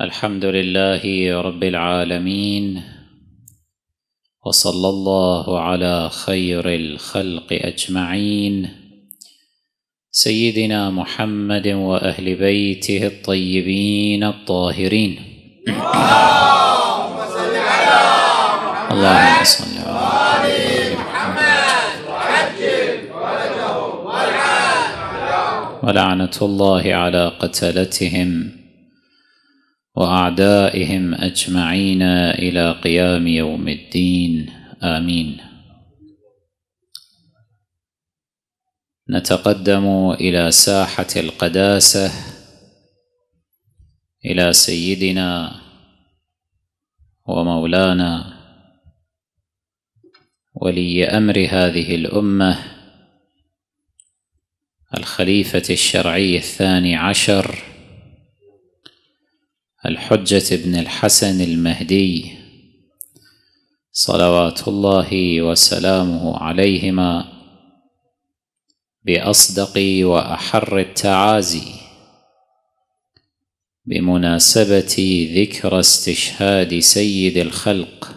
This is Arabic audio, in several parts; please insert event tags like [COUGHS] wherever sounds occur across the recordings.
الحمد لله رب العالمين وصلى الله على خير الخلق اجمعين سيدنا محمد واهل بيته الطيبين الطاهرين اللهم صل على محمد محمد وعجل ولعنه الله على قتلتهم واعدائهم اجمعين الى قيام يوم الدين امين نتقدم الى ساحه القداسه الى سيدنا ومولانا ولي امر هذه الامه الخليفه الشرعي الثاني عشر الحجة بن الحسن المهدي صلوات الله وسلامه عليهما بأصدق وأحر التعازي بمناسبة ذكرى استشهاد سيد الخلق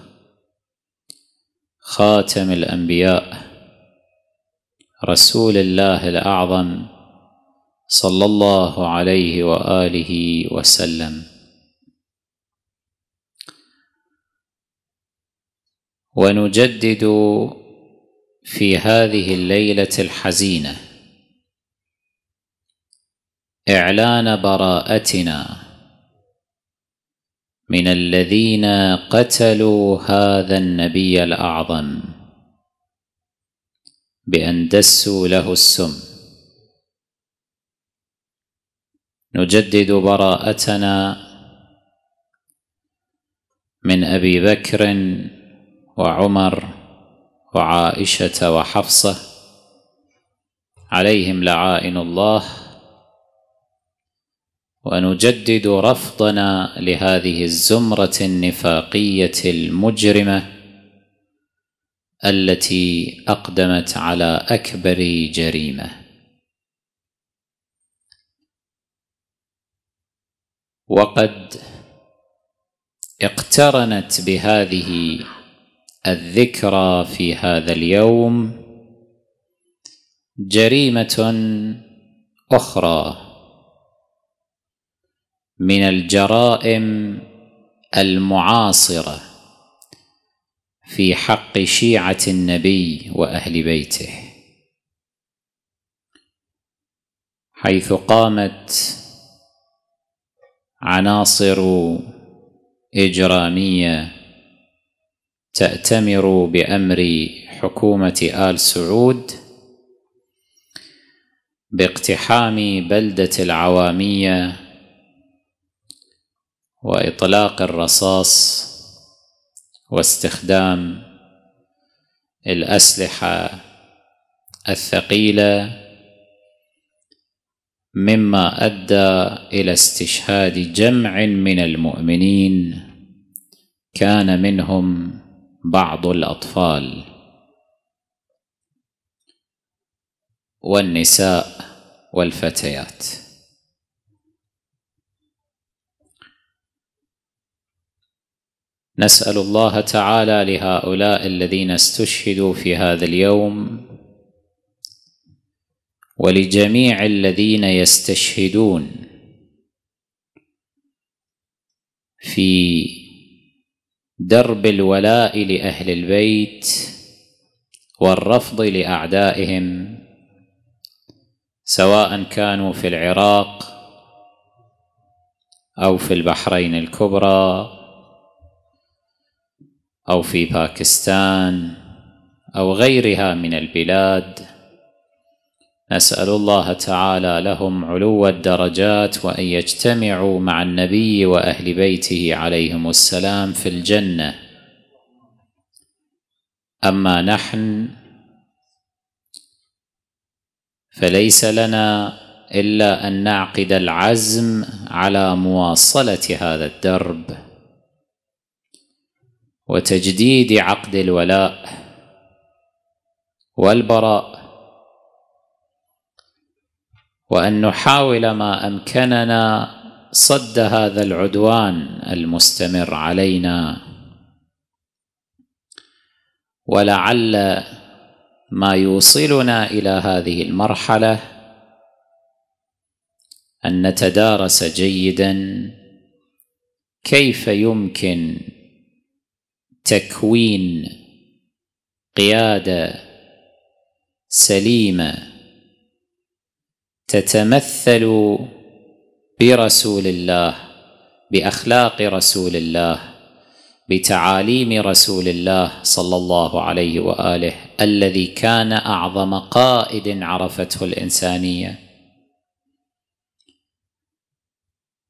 خاتم الأنبياء رسول الله الأعظم صلى الله عليه وآله وسلم ونجدد في هذه الليله الحزينه اعلان براءتنا من الذين قتلوا هذا النبي الاعظم بان دسوا له السم نجدد براءتنا من ابي بكر وعمر وعائشة وحفصة عليهم لعائن الله ونجدد رفضنا لهذه الزمرة النفاقية المجرمة التي أقدمت على أكبر جريمة وقد اقترنت بهذه الذكرى في هذا اليوم جريمه اخرى من الجرائم المعاصره في حق شيعه النبي واهل بيته حيث قامت عناصر اجراميه تأتمر بأمر حكومة آل سعود باقتحام بلدة العوامية وإطلاق الرصاص واستخدام الأسلحة الثقيلة مما أدى إلى استشهاد جمع من المؤمنين كان منهم بعض الأطفال والنساء والفتيات نسأل الله تعالى لهؤلاء الذين استشهدوا في هذا اليوم ولجميع الذين يستشهدون في درب الولاء لاهل البيت والرفض لاعدائهم سواء كانوا في العراق او في البحرين الكبرى او في باكستان او غيرها من البلاد أسأل الله تعالى لهم علو الدرجات وأن يجتمعوا مع النبي وأهل بيته عليهم السلام في الجنة أما نحن فليس لنا إلا أن نعقد العزم على مواصلة هذا الدرب وتجديد عقد الولاء والبراء وان نحاول ما امكننا صد هذا العدوان المستمر علينا ولعل ما يوصلنا الى هذه المرحله ان نتدارس جيدا كيف يمكن تكوين قياده سليمه تتمثل برسول الله باخلاق رسول الله بتعاليم رسول الله صلى الله عليه واله الذي كان اعظم قائد عرفته الانسانيه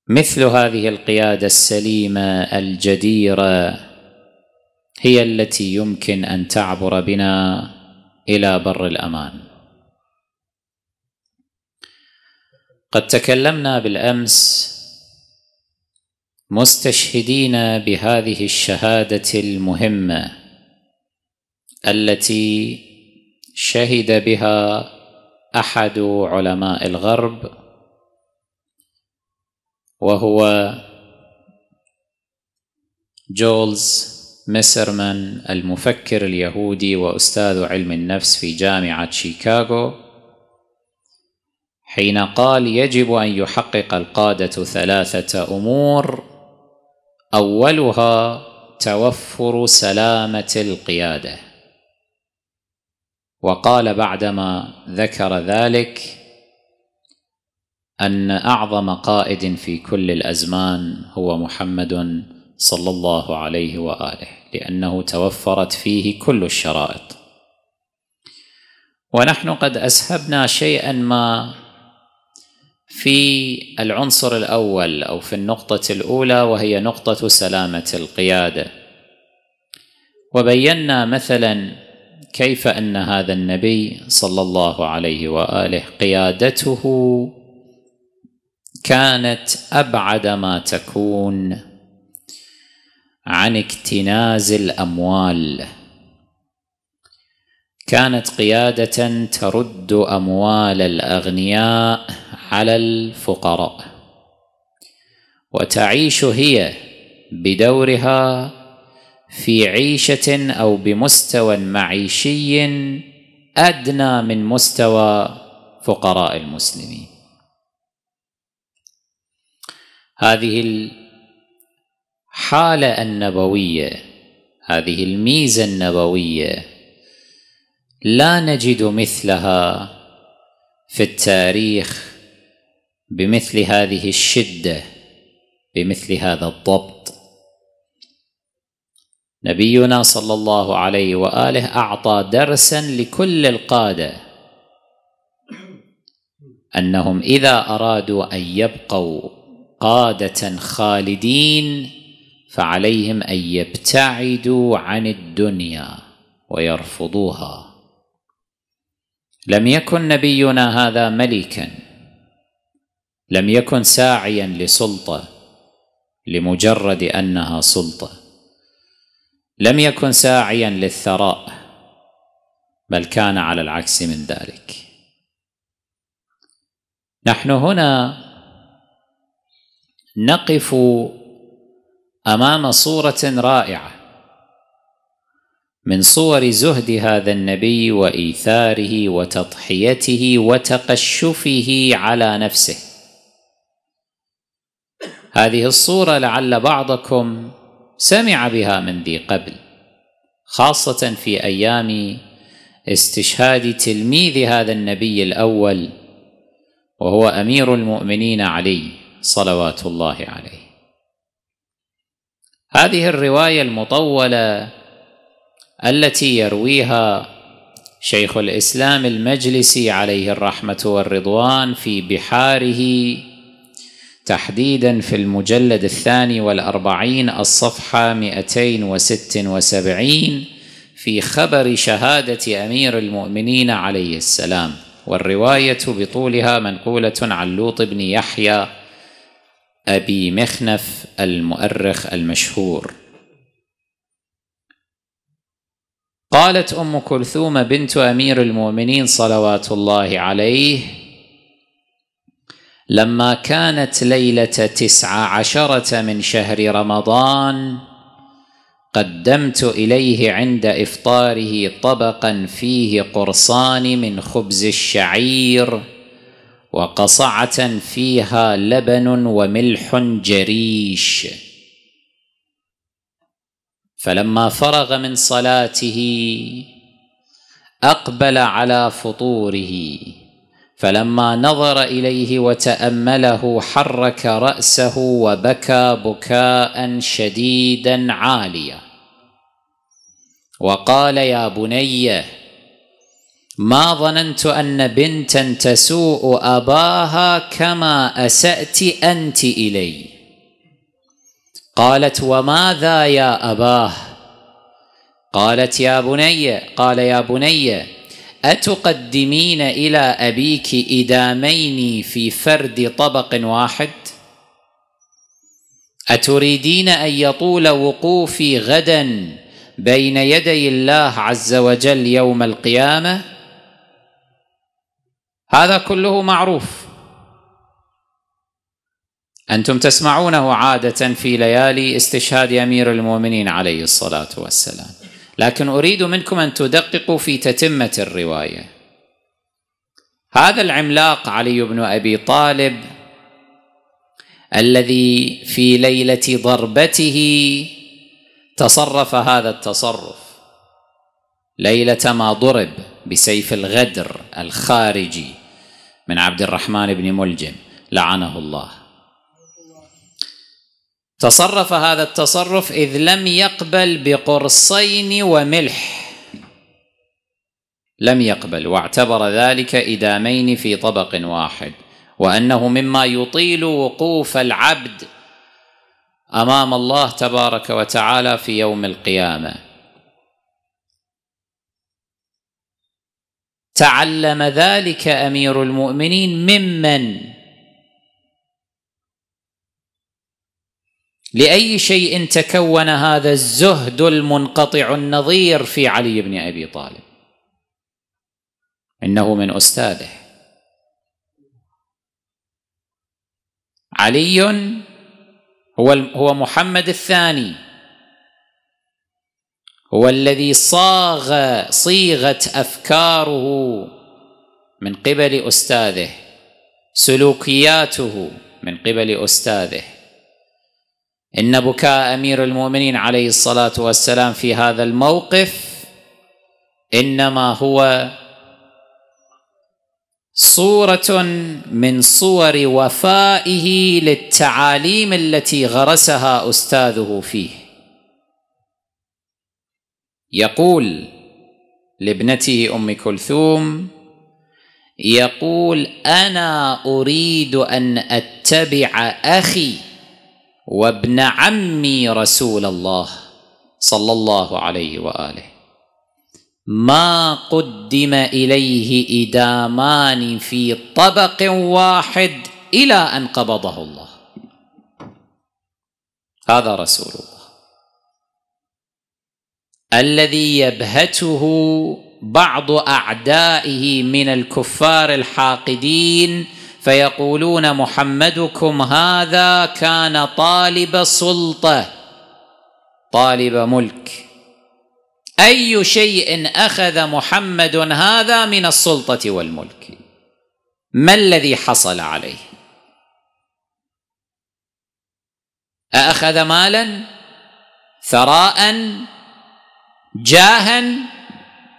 مثل هذه القياده السليمه الجديره هي التي يمكن ان تعبر بنا الى بر الامان قد تكلمنا بالامس مستشهدين بهذه الشهاده المهمه التي شهد بها احد علماء الغرب وهو جولز ميسرمان المفكر اليهودي واستاذ علم النفس في جامعه شيكاغو حين قال يجب ان يحقق القاده ثلاثه امور اولها توفر سلامه القياده وقال بعدما ذكر ذلك ان اعظم قائد في كل الازمان هو محمد صلى الله عليه واله لانه توفرت فيه كل الشرائط ونحن قد اسهبنا شيئا ما في العنصر الاول او في النقطه الاولى وهي نقطه سلامه القياده وبينا مثلا كيف ان هذا النبي صلى الله عليه واله قيادته كانت ابعد ما تكون عن اكتناز الاموال كانت قياده ترد اموال الاغنياء على الفقراء وتعيش هي بدورها في عيشه او بمستوى معيشي ادنى من مستوى فقراء المسلمين هذه الحاله النبويه هذه الميزه النبويه لا نجد مثلها في التاريخ بمثل هذه الشده بمثل هذا الضبط نبينا صلى الله عليه واله اعطى درسا لكل القاده انهم اذا ارادوا ان يبقوا قاده خالدين فعليهم ان يبتعدوا عن الدنيا ويرفضوها لم يكن نبينا هذا ملكا لم يكن ساعيا لسلطه لمجرد انها سلطه لم يكن ساعيا للثراء بل كان على العكس من ذلك نحن هنا نقف امام صوره رائعه من صور زهد هذا النبي وايثاره وتضحيته وتقشفه على نفسه هذه الصوره لعل بعضكم سمع بها من ذي قبل خاصه في ايام استشهاد تلميذ هذا النبي الاول وهو امير المؤمنين علي صلوات الله عليه هذه الروايه المطوله التي يرويها شيخ الاسلام المجلسي عليه الرحمه والرضوان في بحاره تحديدا في المجلد الثاني والأربعين الصفحة 276 في خبر شهادة أمير المؤمنين عليه السلام والرواية بطولها منقولة عن لوط بن يحيى أبي مخنف المؤرخ المشهور قالت أم كلثوم بنت أمير المؤمنين صلوات الله عليه لما كانت ليله تسعة عشره من شهر رمضان قدمت اليه عند افطاره طبقا فيه قرصان من خبز الشعير وقصعه فيها لبن وملح جريش فلما فرغ من صلاته اقبل على فطوره فلما نظر اليه وتامله حرك راسه وبكى بكاء شديدا عاليا وقال يا بني ما ظننت ان بنتا تسوء اباها كما اسات انت الي قالت وماذا يا اباه قالت يا بني قال يا بني اتقدمين الى ابيك ادامين في فرد طبق واحد اتريدين ان يطول وقوفي غدا بين يدي الله عز وجل يوم القيامه هذا كله معروف انتم تسمعونه عاده في ليالي استشهاد امير المؤمنين عليه الصلاه والسلام لكن اريد منكم ان تدققوا في تتمه الروايه هذا العملاق علي بن ابي طالب الذي في ليله ضربته تصرف هذا التصرف ليله ما ضرب بسيف الغدر الخارجي من عبد الرحمن بن ملجم لعنه الله تصرف هذا التصرف إذ لم يقبل بقرصين وملح لم يقبل واعتبر ذلك إدامين في طبق واحد وأنه مما يطيل وقوف العبد أمام الله تبارك وتعالى في يوم القيامة تعلم ذلك أمير المؤمنين ممن لاي شيء تكون هذا الزهد المنقطع النظير في علي بن ابي طالب انه من استاذه علي هو هو محمد الثاني هو الذي صاغ صيغت افكاره من قبل استاذه سلوكياته من قبل استاذه ان بكاء امير المؤمنين عليه الصلاه والسلام في هذا الموقف انما هو صوره من صور وفائه للتعاليم التي غرسها استاذه فيه يقول لابنته ام كلثوم يقول انا اريد ان اتبع اخي وابن عمي رسول الله صلى الله عليه واله ما قدم اليه ادامان في طبق واحد الى ان قبضه الله هذا رسول الله الذي يبهته بعض اعدائه من الكفار الحاقدين فيقولون محمدكم هذا كان طالب سلطه طالب ملك اي شيء اخذ محمد هذا من السلطه والملك ما الذي حصل عليه أأخذ مالا ثراء جاها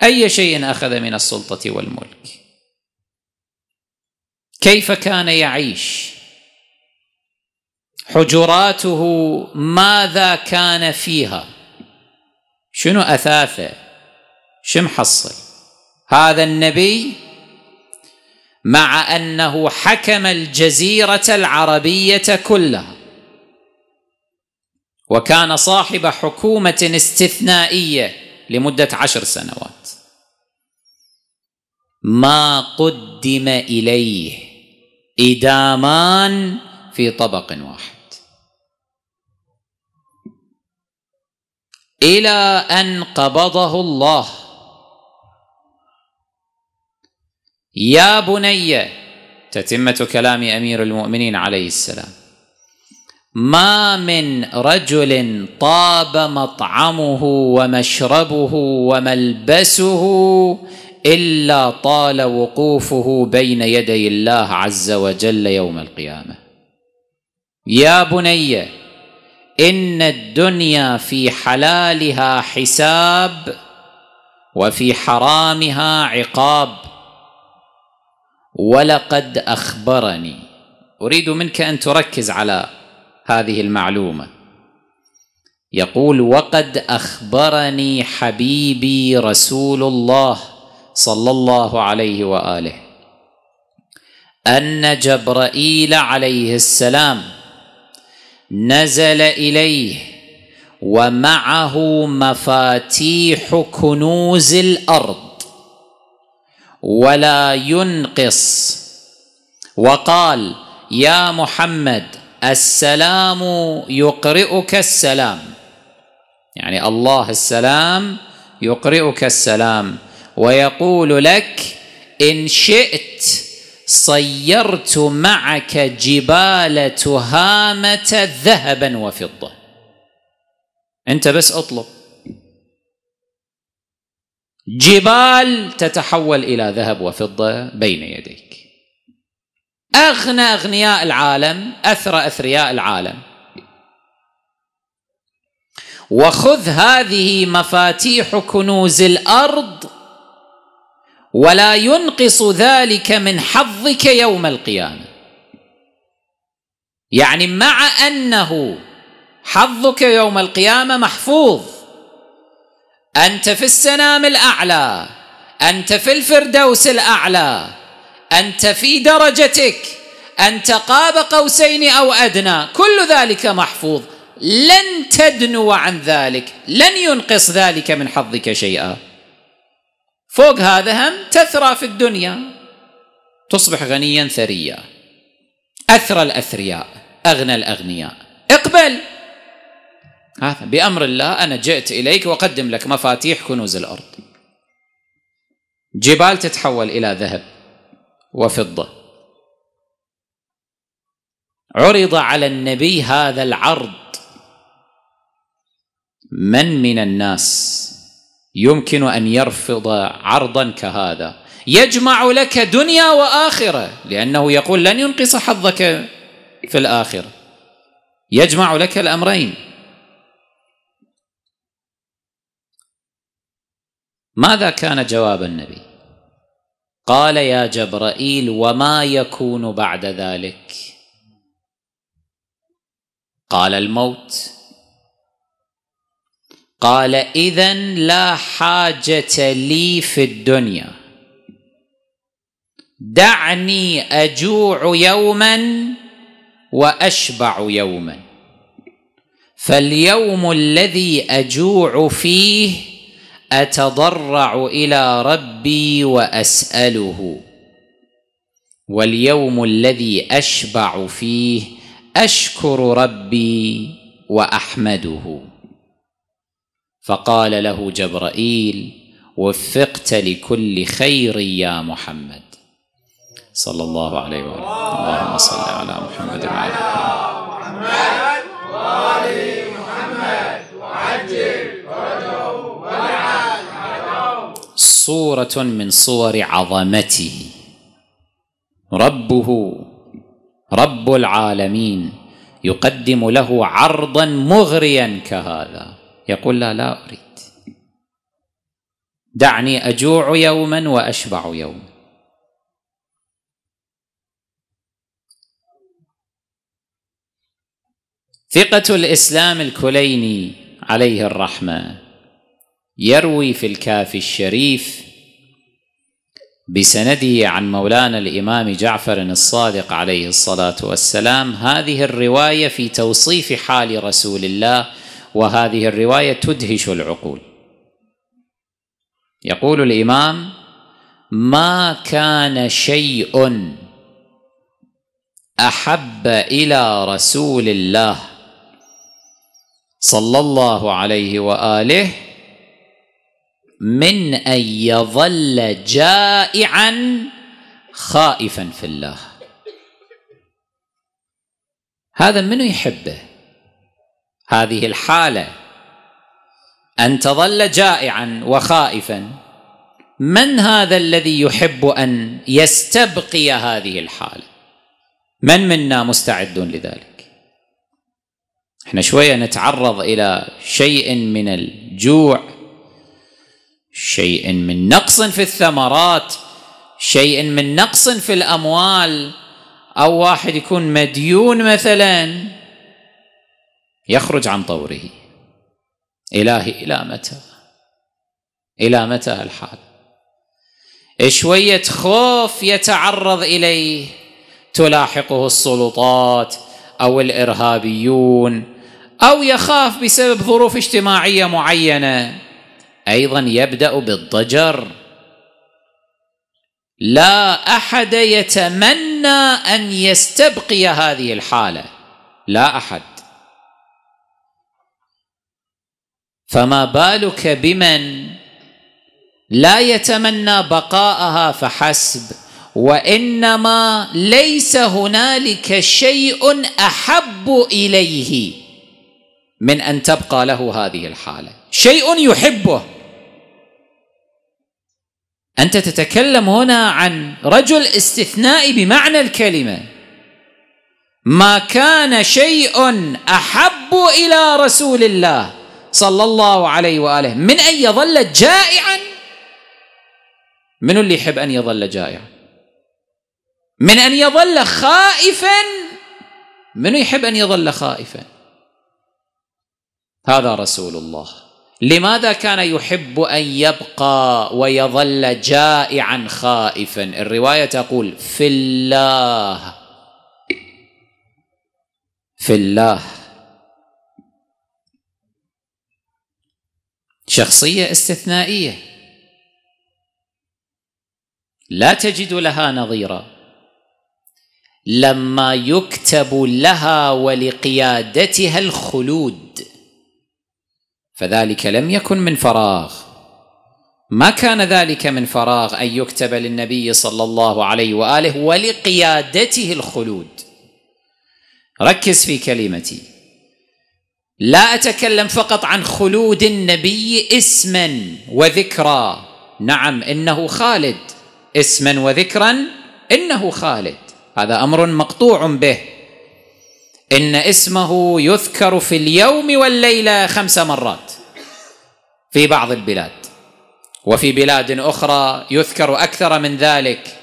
أي شيء أخذ من السلطة والملك كيف كان يعيش حجراته ماذا كان فيها شنو اثاثه شو محصل هذا النبي مع انه حكم الجزيره العربيه كلها وكان صاحب حكومه استثنائيه لمده عشر سنوات ما قدم اليه إدامان في طبق واحد إلى أن قبضه الله يا بني تتمة كلام أمير المؤمنين عليه السلام ما من رجل طاب مطعمه ومشربه وملبسه الا طال وقوفه بين يدي الله عز وجل يوم القيامه يا بني ان الدنيا في حلالها حساب وفي حرامها عقاب ولقد اخبرني اريد منك ان تركز على هذه المعلومه يقول وقد اخبرني حبيبي رسول الله صلى الله عليه واله ان جبرائيل عليه السلام نزل اليه ومعه مفاتيح كنوز الارض ولا ينقص وقال يا محمد السلام يقرئك السلام يعني الله السلام يقرئك السلام ويقول لك ان شئت صيرت معك جبال تهامه ذهبا وفضه انت بس اطلب جبال تتحول الى ذهب وفضه بين يديك اغنى اغنياء العالم اثرى اثرياء العالم وخذ هذه مفاتيح كنوز الارض ولا ينقص ذلك من حظك يوم القيامه يعني مع انه حظك يوم القيامه محفوظ انت في السنام الاعلى انت في الفردوس الاعلى انت في درجتك انت قاب قوسين او ادنى كل ذلك محفوظ لن تدنو عن ذلك لن ينقص ذلك من حظك شيئا فوق هذا هم تثرى في الدنيا تصبح غنيا ثريا اثرى الاثرياء اغنى الاغنياء اقبل هذا بامر الله انا جئت اليك واقدم لك مفاتيح كنوز الارض جبال تتحول الى ذهب وفضه عرض على النبي هذا العرض من من الناس يمكن ان يرفض عرضا كهذا يجمع لك دنيا واخره لانه يقول لن ينقص حظك في الاخره يجمع لك الامرين ماذا كان جواب النبي قال يا جبرائيل وما يكون بعد ذلك قال الموت قال اذا لا حاجه لي في الدنيا دعني اجوع يوما واشبع يوما فاليوم الذي اجوع فيه اتضرع الى ربي واساله واليوم الذي اشبع فيه اشكر ربي واحمده فقال له جبرائيل وفقت لكل خير يا محمد صلى الله عليه وآله اللهم صل على محمد وعلى محمد وآل محمد وعجل صورة من صور عظمته ربه رب العالمين يقدم له عرضا مغريا كهذا يقول لا لا أريد دعني أجوع يوما وأشبع يوما ثقة الإسلام الكليني عليه الرحمة يروي في الكافي الشريف بسنده عن مولانا الإمام جعفر الصادق عليه الصلاة والسلام هذه الرواية في توصيف حال رسول الله وهذه الروايه تدهش العقول يقول الامام ما كان شيء احب الى رسول الله صلى الله عليه واله من ان يظل جائعا خائفا في الله هذا منو يحبه هذه الحاله ان تظل جائعا وخائفا من هذا الذي يحب ان يستبقي هذه الحاله من منا مستعد لذلك احنا شويه نتعرض الى شيء من الجوع شيء من نقص في الثمرات شيء من نقص في الاموال او واحد يكون مديون مثلا يخرج عن طوره إلهي إلى متى إلى متى الحال شوية خوف يتعرض إليه تلاحقه السلطات أو الإرهابيون أو يخاف بسبب ظروف اجتماعية معينة أيضا يبدأ بالضجر لا أحد يتمنى أن يستبقي هذه الحالة لا أحد فما بالك بمن لا يتمنى بقاءها فحسب وانما ليس هنالك شيء احب اليه من ان تبقى له هذه الحاله شيء يحبه انت تتكلم هنا عن رجل استثنائي بمعنى الكلمه ما كان شيء احب الى رسول الله صلى الله عليه واله من ان يظل جائعا من اللي يحب ان يظل جائعا من ان يظل خائفا من يحب ان يظل خائفا هذا رسول الله لماذا كان يحب ان يبقى ويظل جائعا خائفا الروايه تقول في الله في الله شخصيه استثنائيه لا تجد لها نظيرا لما يكتب لها ولقيادتها الخلود فذلك لم يكن من فراغ ما كان ذلك من فراغ ان يكتب للنبي صلى الله عليه واله ولقيادته الخلود ركز في كلمتي لا اتكلم فقط عن خلود النبي اسما وذكرا نعم انه خالد اسما وذكرا انه خالد هذا امر مقطوع به ان اسمه يذكر في اليوم والليله خمس مرات في بعض البلاد وفي بلاد اخرى يذكر اكثر من ذلك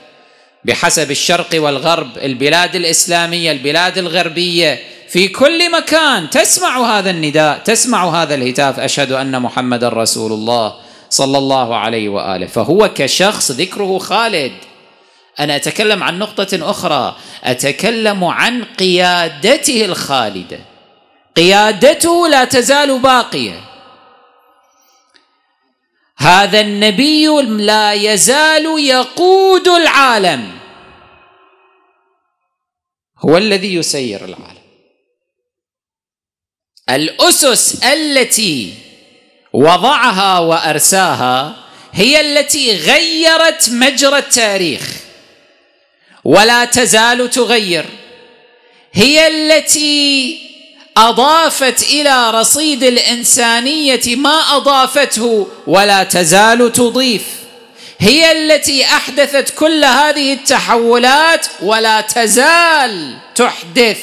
بحسب الشرق والغرب البلاد الاسلاميه البلاد الغربيه في كل مكان تسمع هذا النداء تسمع هذا الهتاف أشهد أن محمد رسول الله صلى الله عليه وآله فهو كشخص ذكره خالد أنا أتكلم عن نقطة أخرى أتكلم عن قيادته الخالدة قيادته لا تزال باقية هذا النبي لا يزال يقود العالم هو الذي يسير العالم الاسس التي وضعها وارساها هي التي غيرت مجرى التاريخ ولا تزال تغير هي التي اضافت الى رصيد الانسانيه ما اضافته ولا تزال تضيف هي التي احدثت كل هذه التحولات ولا تزال تحدث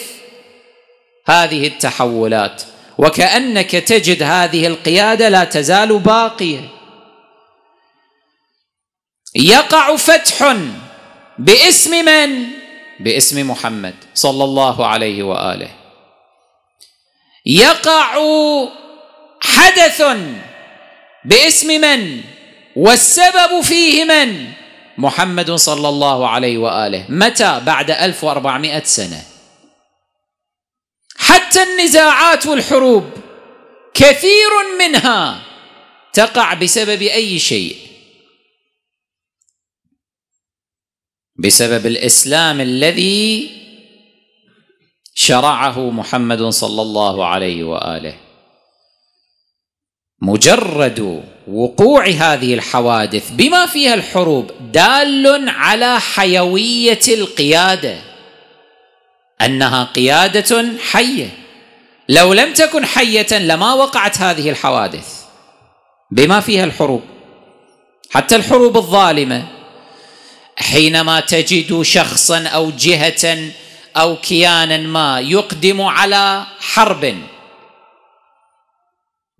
هذه التحولات وكانك تجد هذه القياده لا تزال باقيه يقع فتح باسم من باسم محمد صلى الله عليه واله يقع حدث باسم من والسبب فيه من محمد صلى الله عليه واله متى بعد 1400 سنه حتى النزاعات والحروب كثير منها تقع بسبب اي شيء بسبب الاسلام الذي شرعه محمد صلى الله عليه واله مجرد وقوع هذه الحوادث بما فيها الحروب دال على حيويه القياده انها قياده حيه لو لم تكن حيه لما وقعت هذه الحوادث بما فيها الحروب حتى الحروب الظالمه حينما تجد شخصا او جهه او كيانا ما يقدم على حرب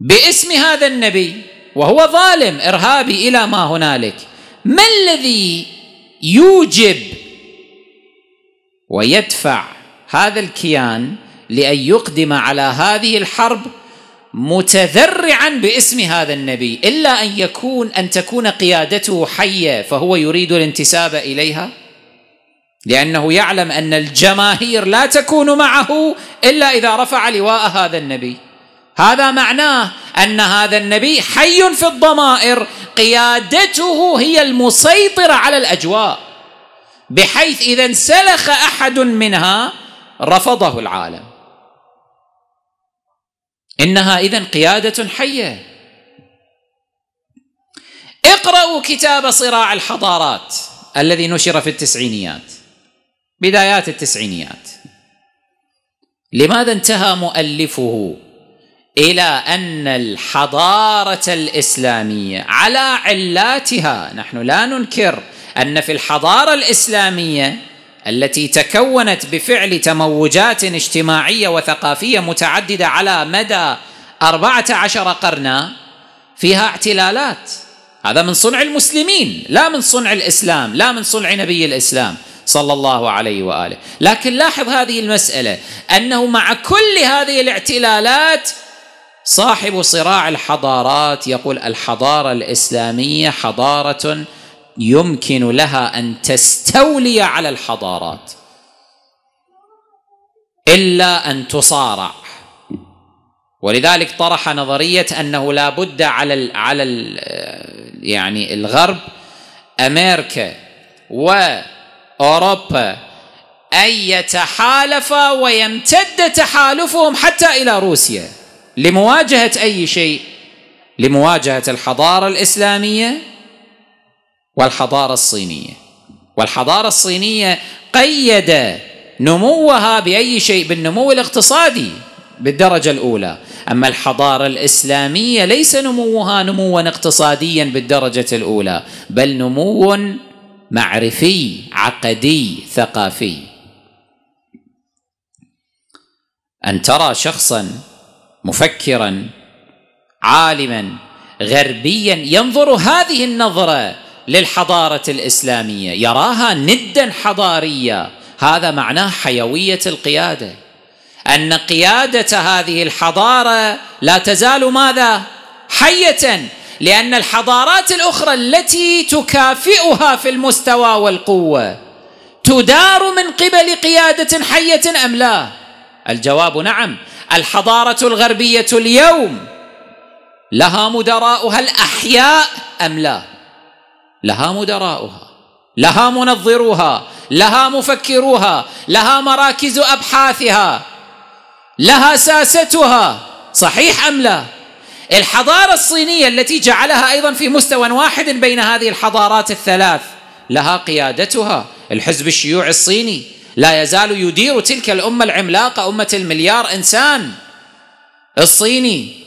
باسم هذا النبي وهو ظالم ارهابي الى ما هنالك ما الذي يوجب ويدفع هذا الكيان لأن يقدم على هذه الحرب متذرعا باسم هذا النبي إلا أن يكون أن تكون قيادته حية فهو يريد الانتساب إليها لأنه يعلم أن الجماهير لا تكون معه إلا إذا رفع لواء هذا النبي هذا معناه ان هذا النبي حي في الضمائر قيادته هي المسيطره على الاجواء بحيث اذا انسلخ احد منها رفضه العالم انها اذا قياده حيه اقرأوا كتاب صراع الحضارات الذي نشر في التسعينيات بدايات التسعينيات لماذا انتهى مؤلفه الى ان الحضاره الاسلاميه على علاتها نحن لا ننكر ان في الحضاره الاسلاميه التي تكونت بفعل تموجات اجتماعيه وثقافيه متعدده على مدى أربعة عشر قرنا فيها اعتلالات هذا من صنع المسلمين لا من صنع الإسلام لا من صنع نبي الإسلام صلى الله عليه وآله لكن لاحظ هذه المسألة أنه مع كل هذه الاعتلالات صاحب صراع الحضارات يقول الحضارة الإسلامية حضارة يمكن لها ان تستولي على الحضارات الا ان تصارع ولذلك طرح نظريه انه لا بد على الـ على الـ يعني الغرب امريكا واوروبا ان يتحالفا ويمتد تحالفهم حتى الى روسيا لمواجهه اي شيء لمواجهه الحضاره الاسلاميه والحضاره الصينيه والحضاره الصينيه قيد نموها باي شيء بالنمو الاقتصادي بالدرجه الاولى اما الحضاره الاسلاميه ليس نموها نموا اقتصاديا بالدرجه الاولى بل نمو معرفي عقدي ثقافي ان ترى شخصا مفكرا عالما غربيا ينظر هذه النظره للحضاره الاسلاميه يراها ندا حضاريه هذا معناه حيويه القياده ان قياده هذه الحضاره لا تزال ماذا حيه لان الحضارات الاخرى التي تكافئها في المستوى والقوه تدار من قبل قياده حيه ام لا الجواب نعم الحضاره الغربيه اليوم لها مدراؤها الاحياء ام لا لها مدراؤها لها منظروها لها مفكروها لها مراكز ابحاثها لها ساستها صحيح ام لا الحضاره الصينيه التي جعلها ايضا في مستوى واحد بين هذه الحضارات الثلاث لها قيادتها الحزب الشيوعي الصيني لا يزال يدير تلك الامه العملاقه امه المليار انسان الصيني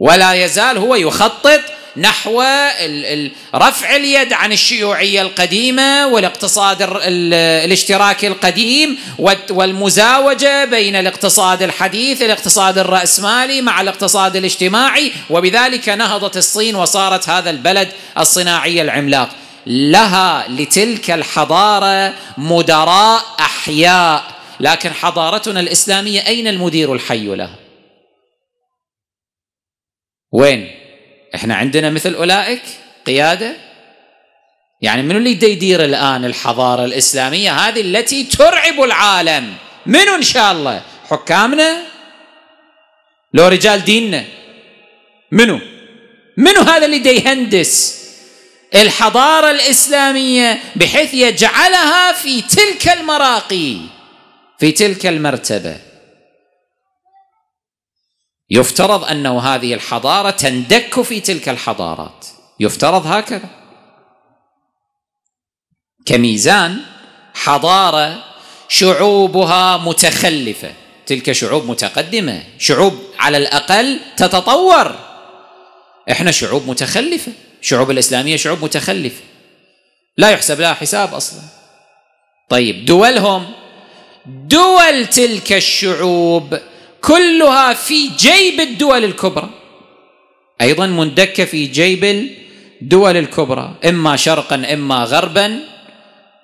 ولا يزال هو يخطط نحو رفع اليد عن الشيوعيه القديمه والاقتصاد الاشتراكي القديم والمزاوجه بين الاقتصاد الحديث الاقتصاد الراسمالي مع الاقتصاد الاجتماعي وبذلك نهضت الصين وصارت هذا البلد الصناعي العملاق لها لتلك الحضاره مدراء احياء لكن حضارتنا الاسلاميه اين المدير الحي لها وين احنا عندنا مثل اولئك قياده يعني منو اللي يدير الان الحضاره الاسلاميه هذه التي ترعب العالم منو ان شاء الله حكامنا لو رجال ديننا منو منو هذا اللي يهندس الحضاره الاسلاميه بحيث يجعلها في تلك المراقي في تلك المرتبه يفترض انه هذه الحضاره تندك في تلك الحضارات يفترض هكذا كميزان حضاره شعوبها متخلفه تلك شعوب متقدمه شعوب على الاقل تتطور احنا شعوب متخلفه الشعوب الاسلاميه شعوب متخلفه لا يحسب لها حساب اصلا طيب دولهم دول تلك الشعوب كلها في جيب الدول الكبرى ايضا مندكه في جيب الدول الكبرى اما شرقا اما غربا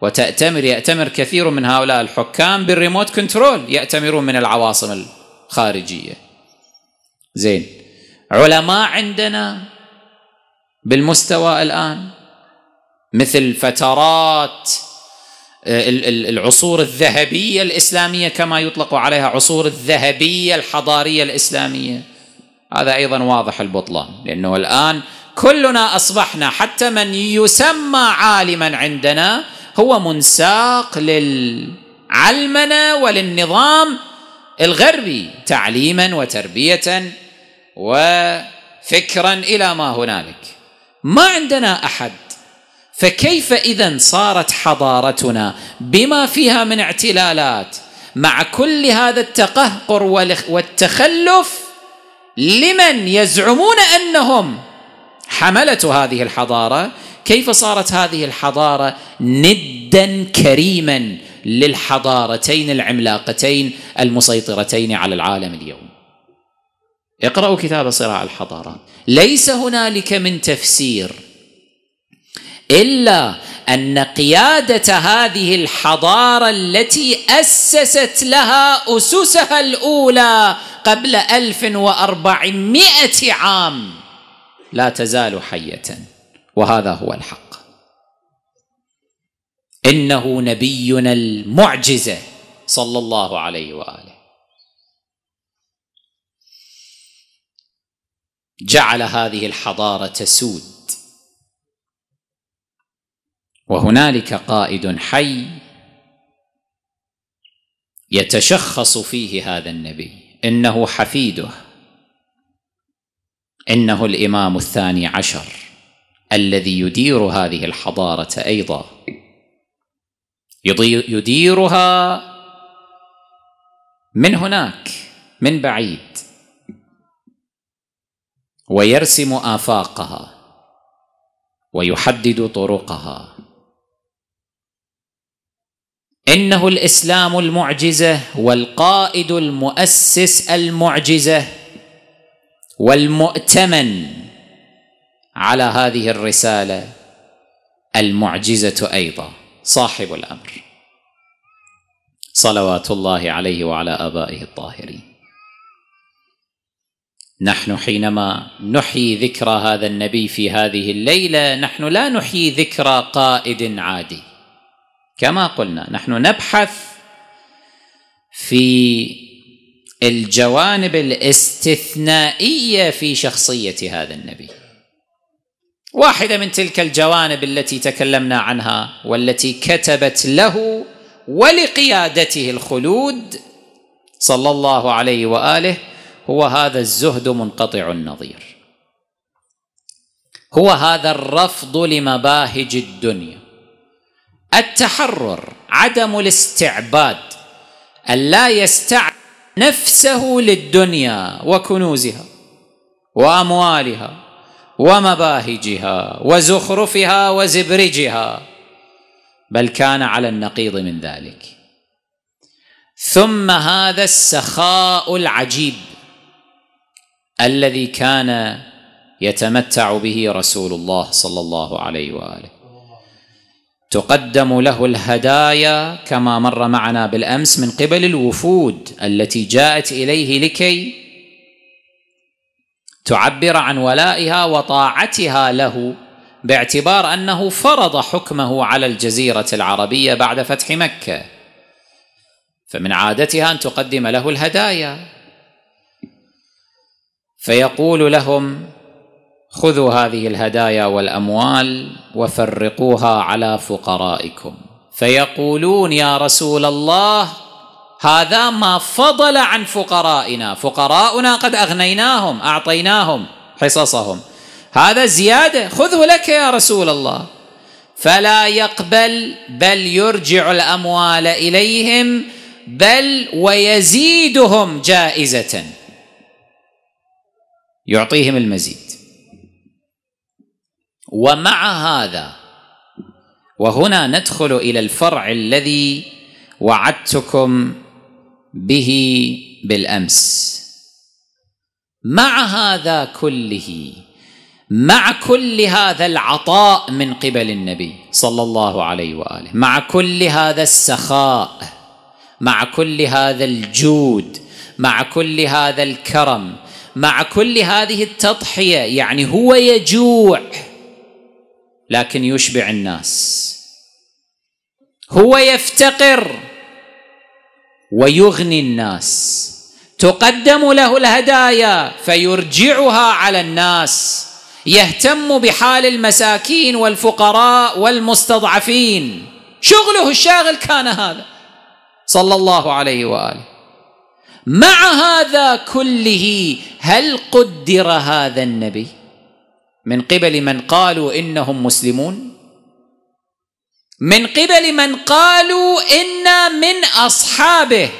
وتأتمر يأتمر كثير من هؤلاء الحكام بالريموت كنترول يأتمرون من العواصم الخارجية زين علماء عندنا بالمستوى الآن مثل فترات آه، العصور الذهبيه الاسلاميه كما يطلق عليها عصور الذهبيه الحضاريه الاسلاميه هذا ايضا واضح البطلان لانه الان كلنا اصبحنا حتى من يسمى عالما عندنا هو منساق للعلمنه وللنظام الغربي تعليما وتربيه وفكرا الى ما هنالك ما عندنا احد فكيف اذا صارت حضارتنا بما فيها من اعتلالات مع كل هذا التقهقر والتخلف لمن يزعمون انهم حمله هذه الحضاره كيف صارت هذه الحضاره ندا كريما للحضارتين العملاقتين المسيطرتين على العالم اليوم اقرأوا كتاب صراع الحضارات ليس هنالك من تفسير الا ان قياده هذه الحضاره التي اسست لها اسسها الاولى قبل 1400 عام لا تزال حيه وهذا هو الحق انه نبينا المعجزه صلى الله عليه واله جعل هذه الحضاره تسود وهنالك قائد حي يتشخص فيه هذا النبي انه حفيده انه الامام الثاني عشر الذي يدير هذه الحضاره ايضا يديرها من هناك من بعيد ويرسم افاقها ويحدد طرقها انه الاسلام المعجزه والقائد المؤسس المعجزه والمؤتمن على هذه الرساله المعجزه ايضا صاحب الامر صلوات الله عليه وعلى ابائه الطاهرين نحن حينما نحيي ذكرى هذا النبي في هذه الليله نحن لا نحيي ذكرى قائد عادي كما قلنا نحن نبحث في الجوانب الاستثنائيه في شخصيه هذا النبي واحده من تلك الجوانب التي تكلمنا عنها والتي كتبت له ولقيادته الخلود صلى الله عليه واله هو هذا الزهد منقطع النظير هو هذا الرفض لمباهج الدنيا التحرر عدم الاستعباد ألا يستعبد نفسه للدنيا وكنوزها وأموالها ومباهجها وزخرفها وزبرجها بل كان على النقيض من ذلك ثم هذا السخاء العجيب الذي كان يتمتع به رسول الله صلى الله عليه واله تقدم له الهدايا كما مر معنا بالامس من قبل الوفود التي جاءت اليه لكي تعبر عن ولائها وطاعتها له باعتبار انه فرض حكمه على الجزيره العربيه بعد فتح مكه فمن عادتها ان تقدم له الهدايا فيقول لهم خذوا هذه الهدايا والاموال وفرقوها على فقرائكم فيقولون يا رسول الله هذا ما فضل عن فقرائنا فقراؤنا قد اغنيناهم اعطيناهم حصصهم هذا زياده خذه لك يا رسول الله فلا يقبل بل يرجع الاموال اليهم بل ويزيدهم جائزه يعطيهم المزيد ومع هذا وهنا ندخل الى الفرع الذي وعدتكم به بالامس مع هذا كله مع كل هذا العطاء من قبل النبي صلى الله عليه واله مع كل هذا السخاء مع كل هذا الجود مع كل هذا الكرم مع كل هذه التضحيه يعني هو يجوع لكن يشبع الناس هو يفتقر ويغني الناس تقدم له الهدايا فيرجعها على الناس يهتم بحال المساكين والفقراء والمستضعفين شغله الشاغل كان هذا صلى الله عليه واله مع هذا كله هل قدر هذا النبي من قبل من قالوا انهم مسلمون من قبل من قالوا انا من اصحابه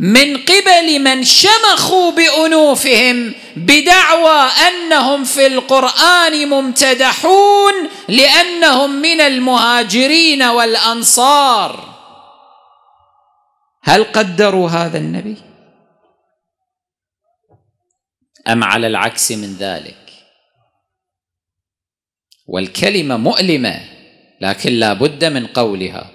من قبل من شمخوا بانوفهم بدعوى انهم في القران ممتدحون لانهم من المهاجرين والانصار هل قدروا هذا النبي ام على العكس من ذلك والكلمه مؤلمه لكن لا بد من قولها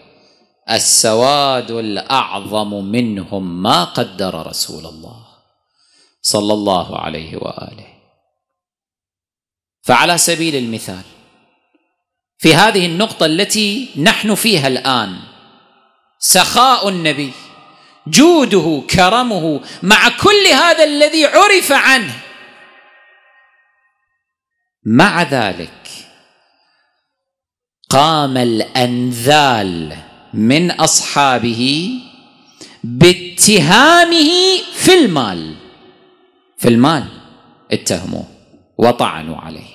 السواد الاعظم منهم ما قدر رسول الله صلى الله عليه واله فعلى سبيل المثال في هذه النقطه التي نحن فيها الان سخاء النبي جوده كرمه مع كل هذا الذي عرف عنه مع ذلك قام الانذال من اصحابه باتهامه في المال في المال اتهموه وطعنوا عليه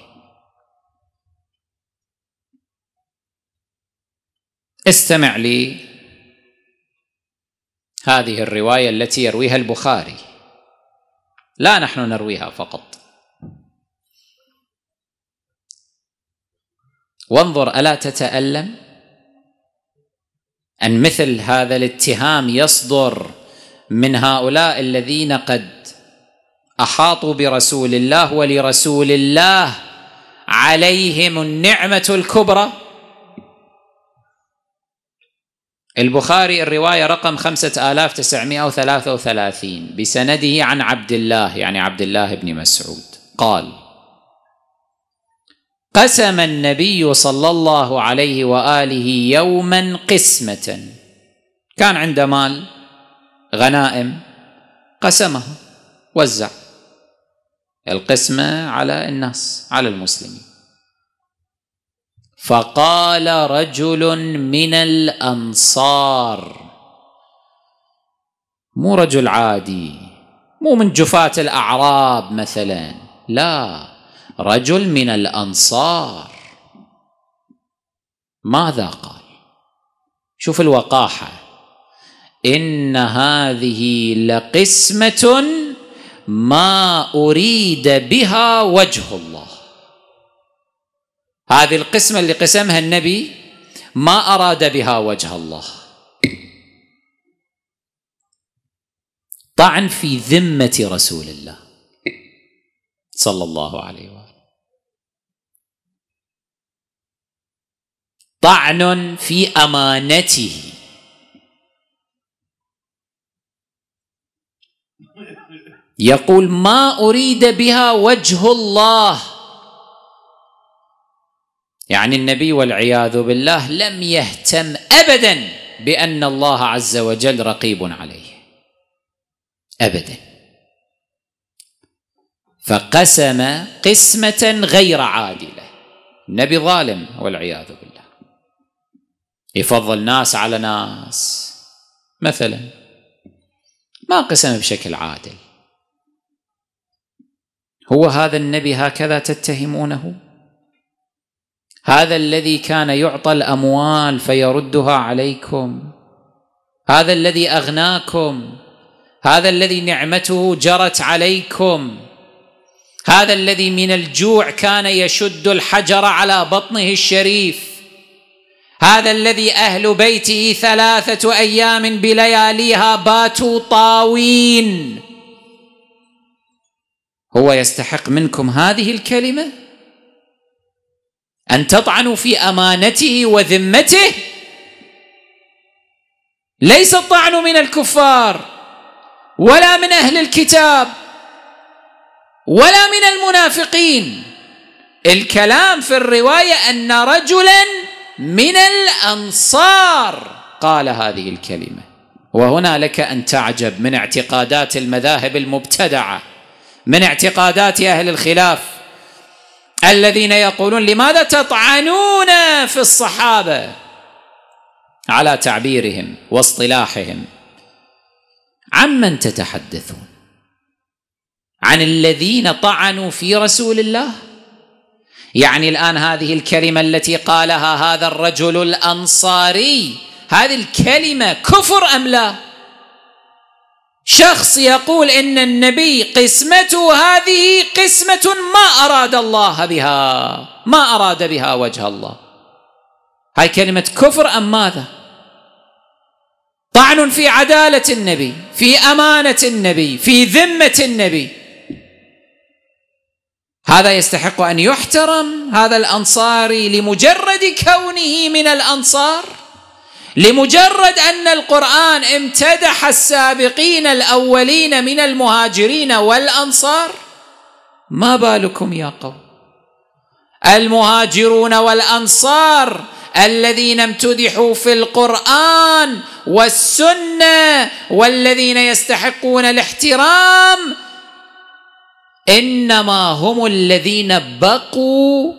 استمع لي هذه الروايه التي يرويها البخاري لا نحن نرويها فقط وانظر الا تتالم ان مثل هذا الاتهام يصدر من هؤلاء الذين قد احاطوا برسول الله ولرسول الله عليهم النعمه الكبرى البخاري الروايه رقم 5933 بسنده عن عبد الله يعني عبد الله بن مسعود قال قسم النبي صلى الله عليه واله يوما قسمه كان عنده مال غنائم قسمها وزع القسمه على الناس على المسلمين فقال رجل من الانصار مو رجل عادي مو من جفاة الاعراب مثلا لا رجل من الانصار ماذا قال شوف الوقاحه ان هذه لقسمه ما اريد بها وجه الله هذه القسمه اللي قسمها النبي ما اراد بها وجه الله طعن في ذمه رسول الله صلى الله عليه وسلم طعن في امانته يقول ما اريد بها وجه الله يعني النبي والعياذ بالله لم يهتم ابدا بان الله عز وجل رقيب عليه ابدا فقسم قسمه غير عادله النبي ظالم والعياذ بالله يفضل ناس على ناس مثلا ما قسم بشكل عادل هو هذا النبي هكذا تتهمونه هذا الذي كان يعطى الاموال فيردها عليكم هذا الذي اغناكم هذا الذي نعمته جرت عليكم هذا الذي من الجوع كان يشد الحجر على بطنه الشريف هذا الذي اهل بيته ثلاثه ايام بلياليها باتوا طاوين هو يستحق منكم هذه الكلمه ان تطعنوا في امانته وذمته ليس الطعن من الكفار ولا من اهل الكتاب ولا من المنافقين الكلام في الروايه ان رجلا من الانصار قال هذه الكلمه وهنا لك ان تعجب من اعتقادات المذاهب المبتدعه من اعتقادات اهل الخلاف الذين يقولون لماذا تطعنون في الصحابه على تعبيرهم واصطلاحهم عمن تتحدثون عن الذين طعنوا في رسول الله يعني الان هذه الكلمه التي قالها هذا الرجل الانصاري هذه الكلمه كفر ام لا شخص يقول ان النبي قسمته هذه قسمه ما اراد الله بها ما اراد بها وجه الله هاي كلمه كفر ام ماذا طعن في عداله النبي في امانه النبي في ذمه النبي هذا يستحق ان يحترم هذا الانصاري لمجرد كونه من الانصار لمجرد ان القران امتدح السابقين الاولين من المهاجرين والانصار ما بالكم يا قوم المهاجرون والانصار الذين امتدحوا في القران والسنه والذين يستحقون الاحترام انما هم الذين بقوا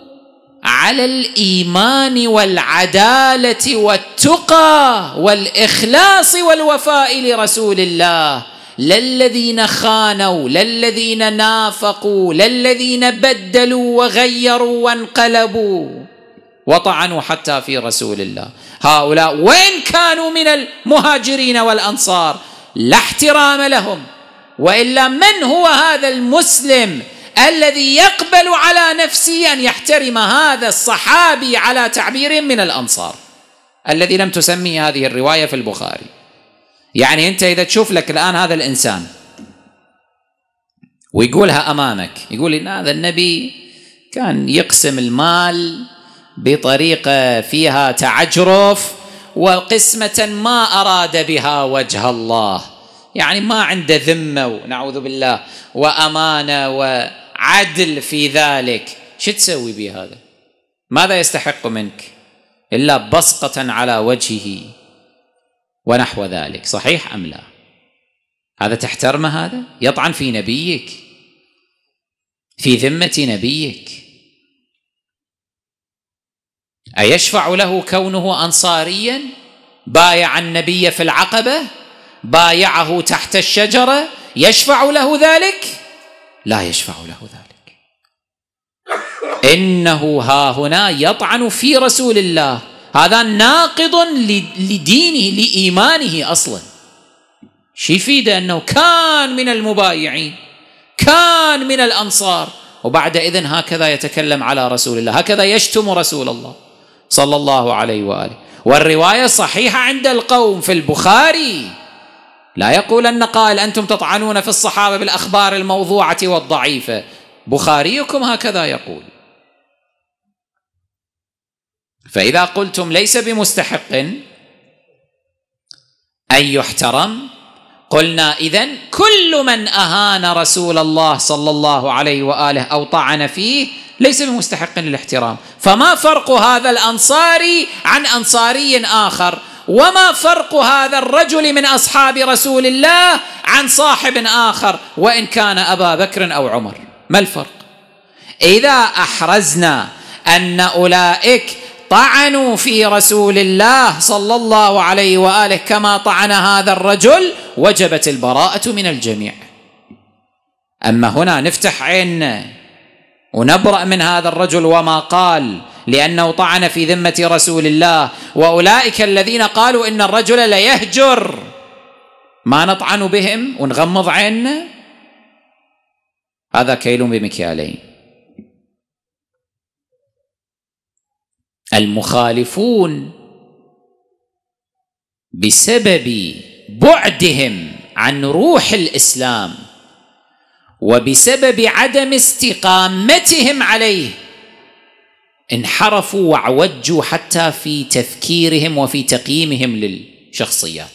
على الايمان والعداله والتقى والاخلاص والوفاء لرسول الله لا الذين خانوا لا الذين نافقوا لا الذين بدلوا وغيروا وانقلبوا وطعنوا حتى في رسول الله هؤلاء وين كانوا من المهاجرين والانصار لا احترام لهم والا من هو هذا المسلم الذي يقبل على نفسه ان يحترم هذا الصحابي على تعبير من الانصار الذي لم تسمي هذه الروايه في البخاري يعني انت اذا تشوف لك الان هذا الانسان ويقولها امامك يقول ان هذا النبي كان يقسم المال بطريقه فيها تعجرف وقسمه ما اراد بها وجه الله يعني ما عنده ذمه ونعوذ بالله وامانه وعدل في ذلك شو تسوي به هذا؟ ماذا يستحق منك؟ الا بسطة على وجهه ونحو ذلك صحيح ام لا؟ هذا تحترمه هذا؟ يطعن في نبيك في ذمه نبيك أيشفع له كونه أنصاريا بايع النبي في العقبة بايعه تحت الشجره يشفع له ذلك لا يشفع له ذلك انه ها هنا يطعن في رسول الله هذا ناقض لدينه لايمانه اصلا شي يفيده انه كان من المبايعين كان من الانصار وبعد اذن هكذا يتكلم على رسول الله هكذا يشتم رسول الله صلى الله عليه واله والروايه صحيحه عند القوم في البخاري لا يقول أن قائل أنتم تطعنون في الصحابة بالأخبار الموضوعة والضعيفة بخاريكم هكذا يقول فإذا قلتم ليس بمستحق أن يحترم قلنا إذن كل من أهان رسول الله صلى الله عليه وآله أو طعن فيه ليس بمستحق للاحترام فما فرق هذا الأنصاري عن أنصاري آخر وما فرق هذا الرجل من اصحاب رسول الله عن صاحب اخر وان كان ابا بكر او عمر ما الفرق اذا احرزنا ان اولئك طعنوا في رسول الله صلى الله عليه واله كما طعن هذا الرجل وجبت البراءه من الجميع اما هنا نفتح عيننا ونبرأ من هذا الرجل وما قال لأنه طعن في ذمة رسول الله وأولئك الذين قالوا إن الرجل ليهجر ما نطعن بهم ونغمض عيننا هذا كيل بمكيالين المخالفون بسبب بعدهم عن روح الاسلام وبسبب عدم استقامتهم عليه انحرفوا واعوجوا حتى في تفكيرهم وفي تقييمهم للشخصيات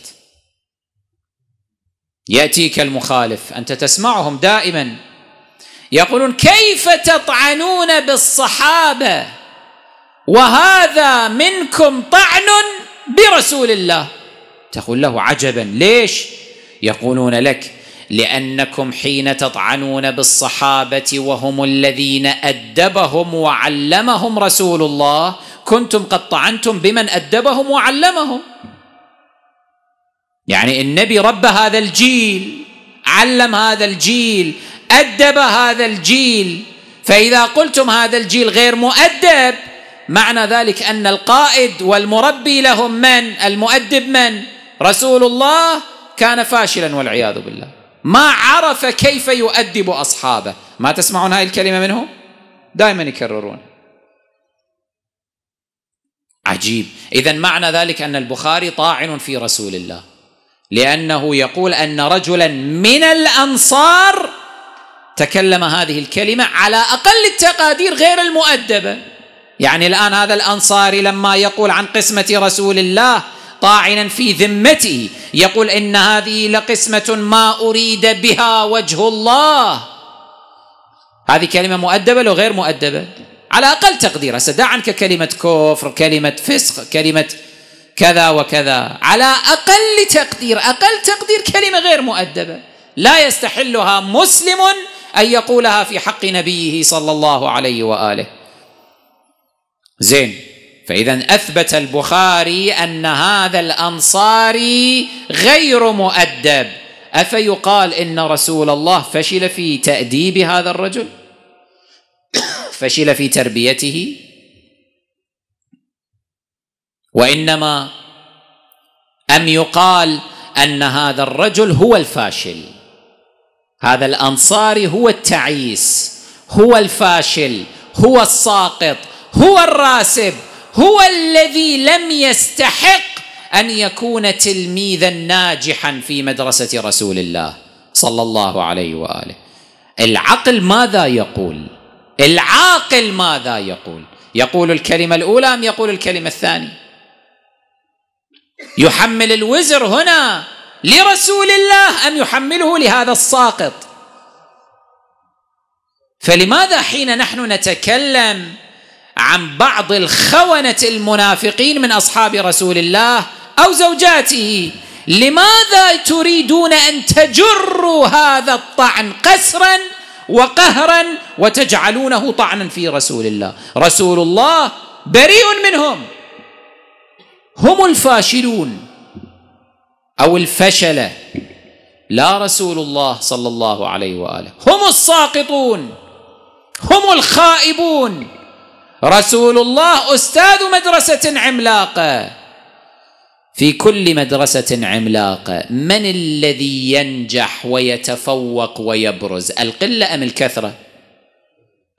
ياتيك المخالف انت تسمعهم دائما يقولون كيف تطعنون بالصحابه وهذا منكم طعن برسول الله تقول له عجبا ليش يقولون لك لانكم حين تطعنون بالصحابه وهم الذين ادبهم وعلمهم رسول الله كنتم قد طعنتم بمن ادبهم وعلمهم يعني النبي رب هذا الجيل علم هذا الجيل ادب هذا الجيل فاذا قلتم هذا الجيل غير مؤدب معنى ذلك ان القائد والمربي لهم من المؤدب من رسول الله كان فاشلا والعياذ بالله ما عرف كيف يؤدب أصحابه ما تسمعون هاي الكلمة منه دائما يكررون عجيب إذا معنى ذلك أن البخاري طاعن في رسول الله لأنه يقول أن رجلا من الأنصار تكلم هذه الكلمة على أقل التقادير غير المؤدبة يعني الآن هذا الأنصاري لما يقول عن قسمة رسول الله طاعنا في ذمته يقول ان هذه لقسمه ما اريد بها وجه الله هذه كلمه مؤدبه لو غير مؤدبه على اقل تقدير هسه دع عنك كلمه كفر كلمه فسق كلمه كذا وكذا على اقل تقدير اقل تقدير كلمه غير مؤدبه لا يستحلها مسلم ان يقولها في حق نبيه صلى الله عليه واله زين فإذا أثبت البخاري أن هذا الأنصاري غير مؤدب أفيقال إن رسول الله فشل في تأديب هذا الرجل [COUGHS] فشل في تربيته وإنما أم يقال أن هذا الرجل هو الفاشل هذا الأنصاري هو التعيس هو الفاشل هو الساقط هو الراسب هو الذي لم يستحق ان يكون تلميذا ناجحا في مدرسه رسول الله صلى الله عليه واله العقل ماذا يقول العاقل ماذا يقول يقول الكلمه الاولى ام يقول الكلمه الثانيه يحمل الوزر هنا لرسول الله ام يحمله لهذا الساقط فلماذا حين نحن نتكلم عن بعض الخونه المنافقين من اصحاب رسول الله او زوجاته لماذا تريدون ان تجروا هذا الطعن قسرا وقهرا وتجعلونه طعنا في رسول الله رسول الله بريء منهم هم الفاشلون او الفشله لا رسول الله صلى الله عليه واله هم الساقطون هم الخائبون رسول الله استاذ مدرسه عملاقه في كل مدرسه عملاقه من الذي ينجح ويتفوق ويبرز القله ام الكثره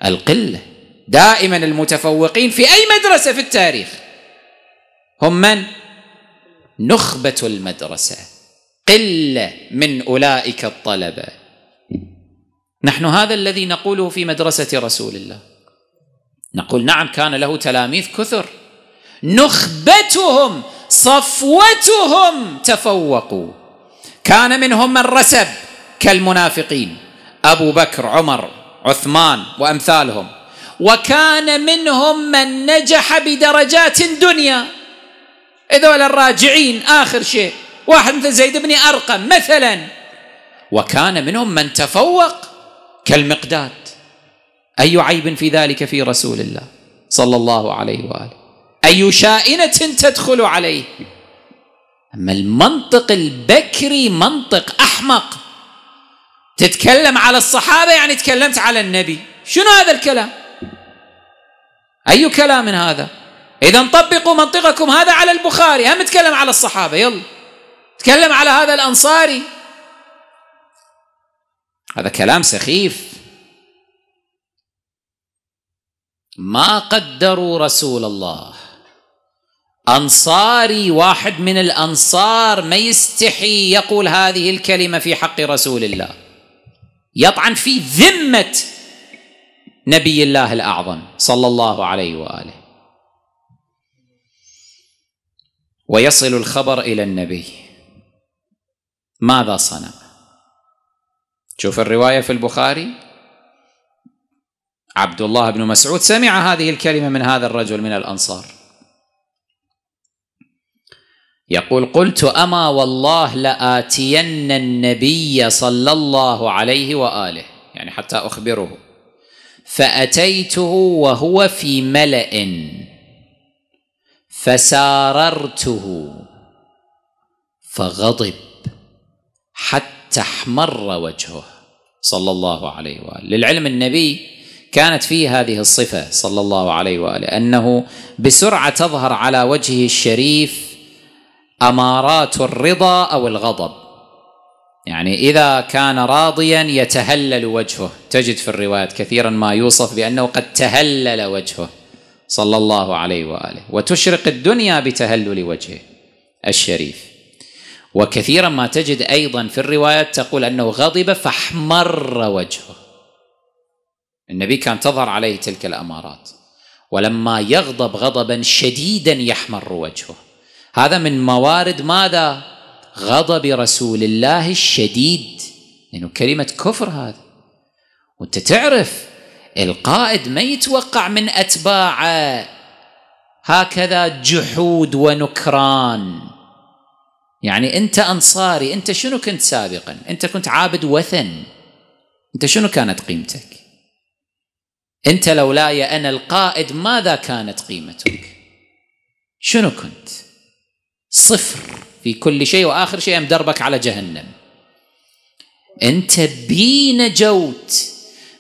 القله دائما المتفوقين في اي مدرسه في التاريخ هم من نخبه المدرسه قله من اولئك الطلبه نحن هذا الذي نقوله في مدرسه رسول الله نقول نعم كان له تلاميذ كثر نخبتهم صفوتهم تفوقوا كان منهم من رسب كالمنافقين ابو بكر عمر عثمان وامثالهم وكان منهم من نجح بدرجات دنيا هذول الراجعين اخر شيء واحد مثل زيد بن ارقم مثلا وكان منهم من تفوق كالمقداد أي عيب في ذلك في رسول الله صلى الله عليه وآله أي شائنة تدخل عليه أما المنطق البكري منطق أحمق تتكلم على الصحابة يعني تكلمت على النبي شنو هذا الكلام أي كلام من هذا إذا طبقوا منطقكم هذا على البخاري هم تكلم على الصحابة يلا تكلم على هذا الأنصاري هذا كلام سخيف ما قدروا رسول الله انصاري واحد من الانصار ما يستحي يقول هذه الكلمه في حق رسول الله يطعن في ذمه نبي الله الاعظم صلى الله عليه واله ويصل الخبر الى النبي ماذا صنع شوف الروايه في البخاري عبد الله بن مسعود سمع هذه الكلمه من هذا الرجل من الانصار يقول قلت اما والله لاتين النبي صلى الله عليه واله يعني حتى اخبره فاتيته وهو في ملا فساررته فغضب حتى احمر وجهه صلى الله عليه واله للعلم النبي كانت فيه هذه الصفة صلى الله عليه وآله أنه بسرعة تظهر على وجهه الشريف أمارات الرضا أو الغضب يعني إذا كان راضيا يتهلل وجهه تجد في الروايات كثيرا ما يوصف بأنه قد تهلل وجهه صلى الله عليه وآله وتشرق الدنيا بتهلل وجهه الشريف وكثيرا ما تجد أيضا في الروايات تقول أنه غضب فاحمر وجهه النبي كان تظهر عليه تلك الامارات ولما يغضب غضبا شديدا يحمر وجهه هذا من موارد ماذا غضب رسول الله الشديد لانه يعني كلمه كفر هذا وانت تعرف القائد ما يتوقع من اتباعه هكذا جحود ونكران يعني انت انصاري انت شنو كنت سابقا انت كنت عابد وثن انت شنو كانت قيمتك انت لولاي انا القائد ماذا كانت قيمتك شنو كنت صفر في كل شيء واخر شيء مدربك على جهنم انت بي نجوت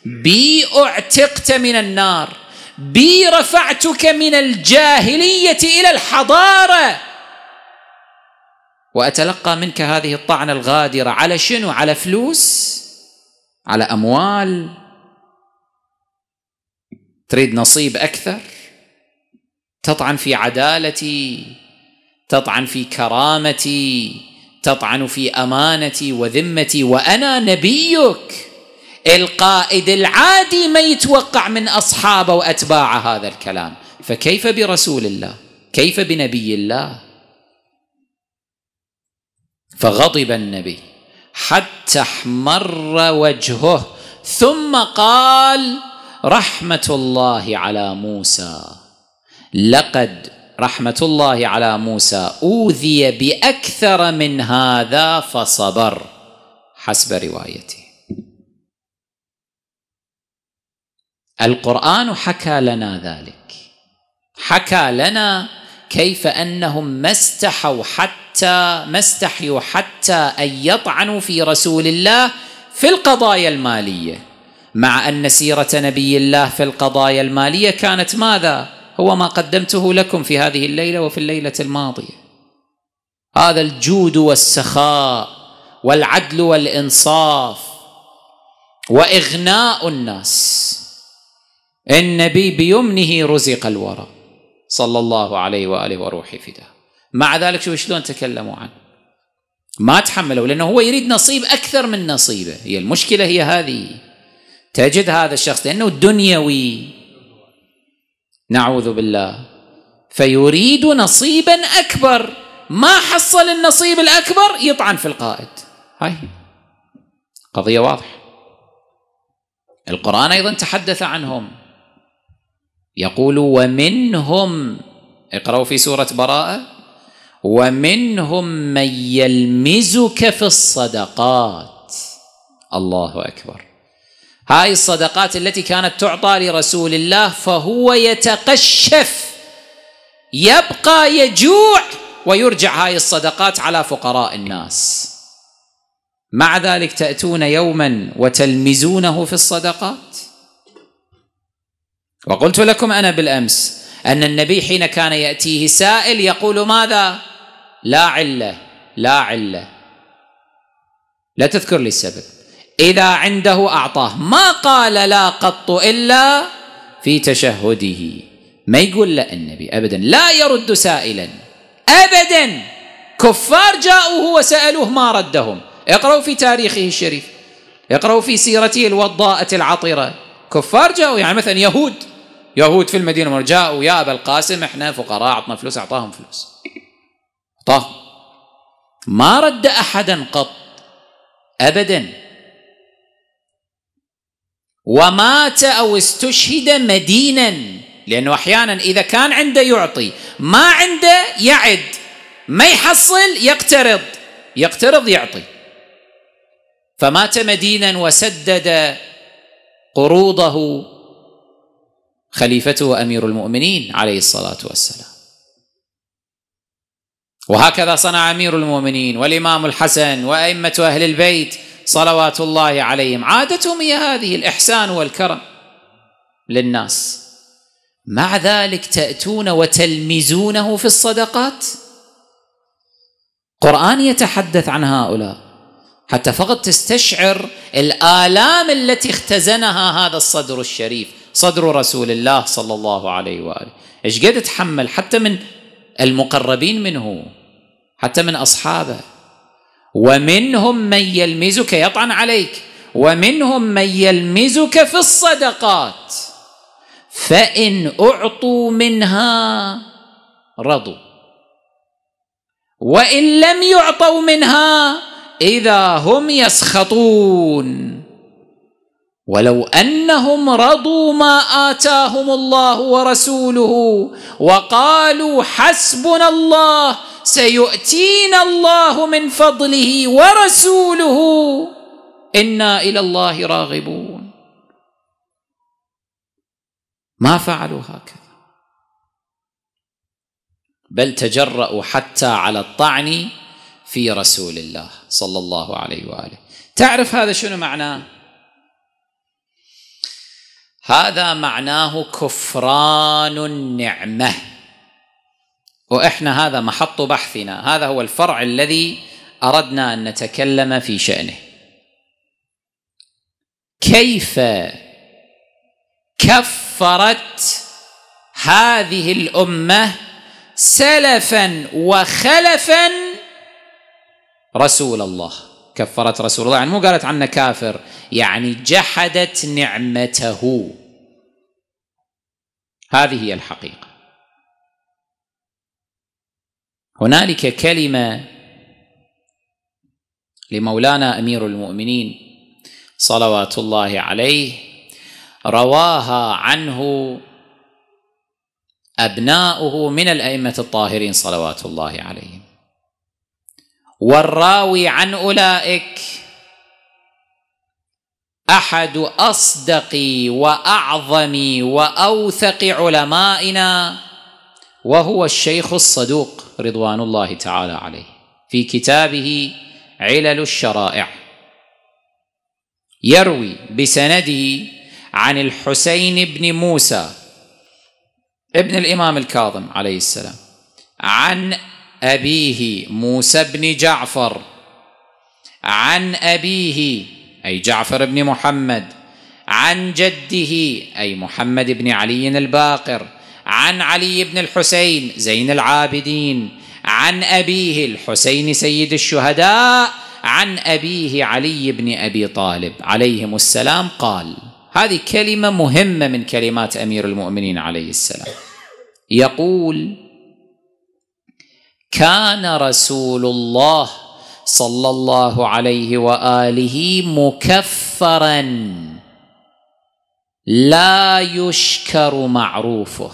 بي اعتقت من النار بي رفعتك من الجاهليه الى الحضاره واتلقى منك هذه الطعنه الغادره على شنو على فلوس على اموال تريد نصيب اكثر تطعن في عدالتي تطعن في كرامتي تطعن في امانتي وذمتي وانا نبيك القائد العادي ما يتوقع من اصحابه واتباعه هذا الكلام فكيف برسول الله كيف بنبي الله فغضب النبي حتى احمر وجهه ثم قال رحمه الله على موسى لقد رحمه الله على موسى اوذي باكثر من هذا فصبر حسب روايته القران حكى لنا ذلك حكى لنا كيف انهم ما استحوا حتى ما استحيوا حتى ان يطعنوا في رسول الله في القضايا الماليه مع أن سيرة نبي الله في القضايا المالية كانت ماذا؟ هو ما قدمته لكم في هذه الليلة وفي الليلة الماضية هذا الجود والسخاء والعدل والإنصاف وإغناء الناس النبي بيمنه رزق الورى صلى الله عليه وآله وروحي فداه مع ذلك شوف شلون تكلموا عنه ما تحملوا لأنه هو يريد نصيب أكثر من نصيبه هي المشكلة هي هذه تجد هذا الشخص لأنه دنيوي نعوذ بالله فيريد نصيبا أكبر ما حصل النصيب الأكبر يطعن في القائد هاي قضية واضحة القرآن أيضا تحدث عنهم يقول ومنهم اقرأوا في سورة براءة ومنهم من يلمزك في الصدقات الله أكبر هاي الصدقات التي كانت تعطى لرسول الله فهو يتقشف يبقى يجوع ويرجع هاي الصدقات على فقراء الناس مع ذلك تاتون يوما وتلمزونه في الصدقات وقلت لكم انا بالامس ان النبي حين كان ياتيه سائل يقول ماذا لا عله لا عله لا تذكر لي السبب إذا عنده أعطاه ما قال لا قط إلا في تشهده ما يقول لا النبي أبدا لا يرد سائلا أبدا كفار جاءوه وسألوه ما ردهم اقرأوا في تاريخه الشريف اقرأوا في سيرته الوضاءة العطرة كفار جاءوا يعني مثلا يهود يهود في المدينة جاءوا يا أبا القاسم احنا فقراء أعطنا فلوس أعطاهم فلوس أعطاهم ما رد أحدا قط أبدا ومات او استشهد مدينا لانه احيانا اذا كان عنده يعطي ما عنده يعد ما يحصل يقترض يقترض يعطي فمات مدينا وسدد قروضه خليفته امير المؤمنين عليه الصلاه والسلام وهكذا صنع امير المؤمنين والامام الحسن وائمه اهل البيت صلوات الله عليهم عادتهم هي هذه الإحسان والكرم للناس مع ذلك تأتون وتلمزونه في الصدقات قرآن يتحدث عن هؤلاء حتى فقط تستشعر الآلام التي اختزنها هذا الصدر الشريف صدر رسول الله صلى الله عليه وآله ايش قد تحمل حتى من المقربين منه حتى من أصحابه ومنهم من يلمزك يطعن عليك ومنهم من يلمزك في الصدقات فان اعطوا منها رضوا وان لم يعطوا منها اذا هم يسخطون ولو انهم رضوا ما اتاهم الله ورسوله وقالوا حسبنا الله سيؤتينا الله من فضله ورسوله انا الى الله راغبون ما فعلوا هكذا بل تجرأوا حتى على الطعن في رسول الله صلى الله عليه واله تعرف هذا شنو معناه هذا معناه كفران النعمه واحنا هذا محط بحثنا هذا هو الفرع الذي اردنا ان نتكلم في شانه كيف كفرت هذه الامه سلفا وخلفا رسول الله كفرت رسول الله يعني مو قالت عنه كافر يعني جحدت نعمته هذه هي الحقيقه هنالك كلمه لمولانا امير المؤمنين صلوات الله عليه رواها عنه ابناؤه من الائمه الطاهرين صلوات الله عليهم والراوي عن اولئك احد اصدق واعظم واوثق علمائنا وهو الشيخ الصدوق رضوان الله تعالى عليه في كتابه علل الشرائع يروي بسنده عن الحسين بن موسى ابن الامام الكاظم عليه السلام عن ابيه موسى بن جعفر عن ابيه اي جعفر بن محمد عن جده اي محمد بن علي الباقر عن علي بن الحسين زين العابدين عن أبيه الحسين سيد الشهداء عن أبيه علي بن أبي طالب عليهم السلام قال هذه كلمة مهمة من كلمات أمير المؤمنين عليه السلام يقول كان رسول الله صلى الله عليه واله مكفرا لا يشكر معروفه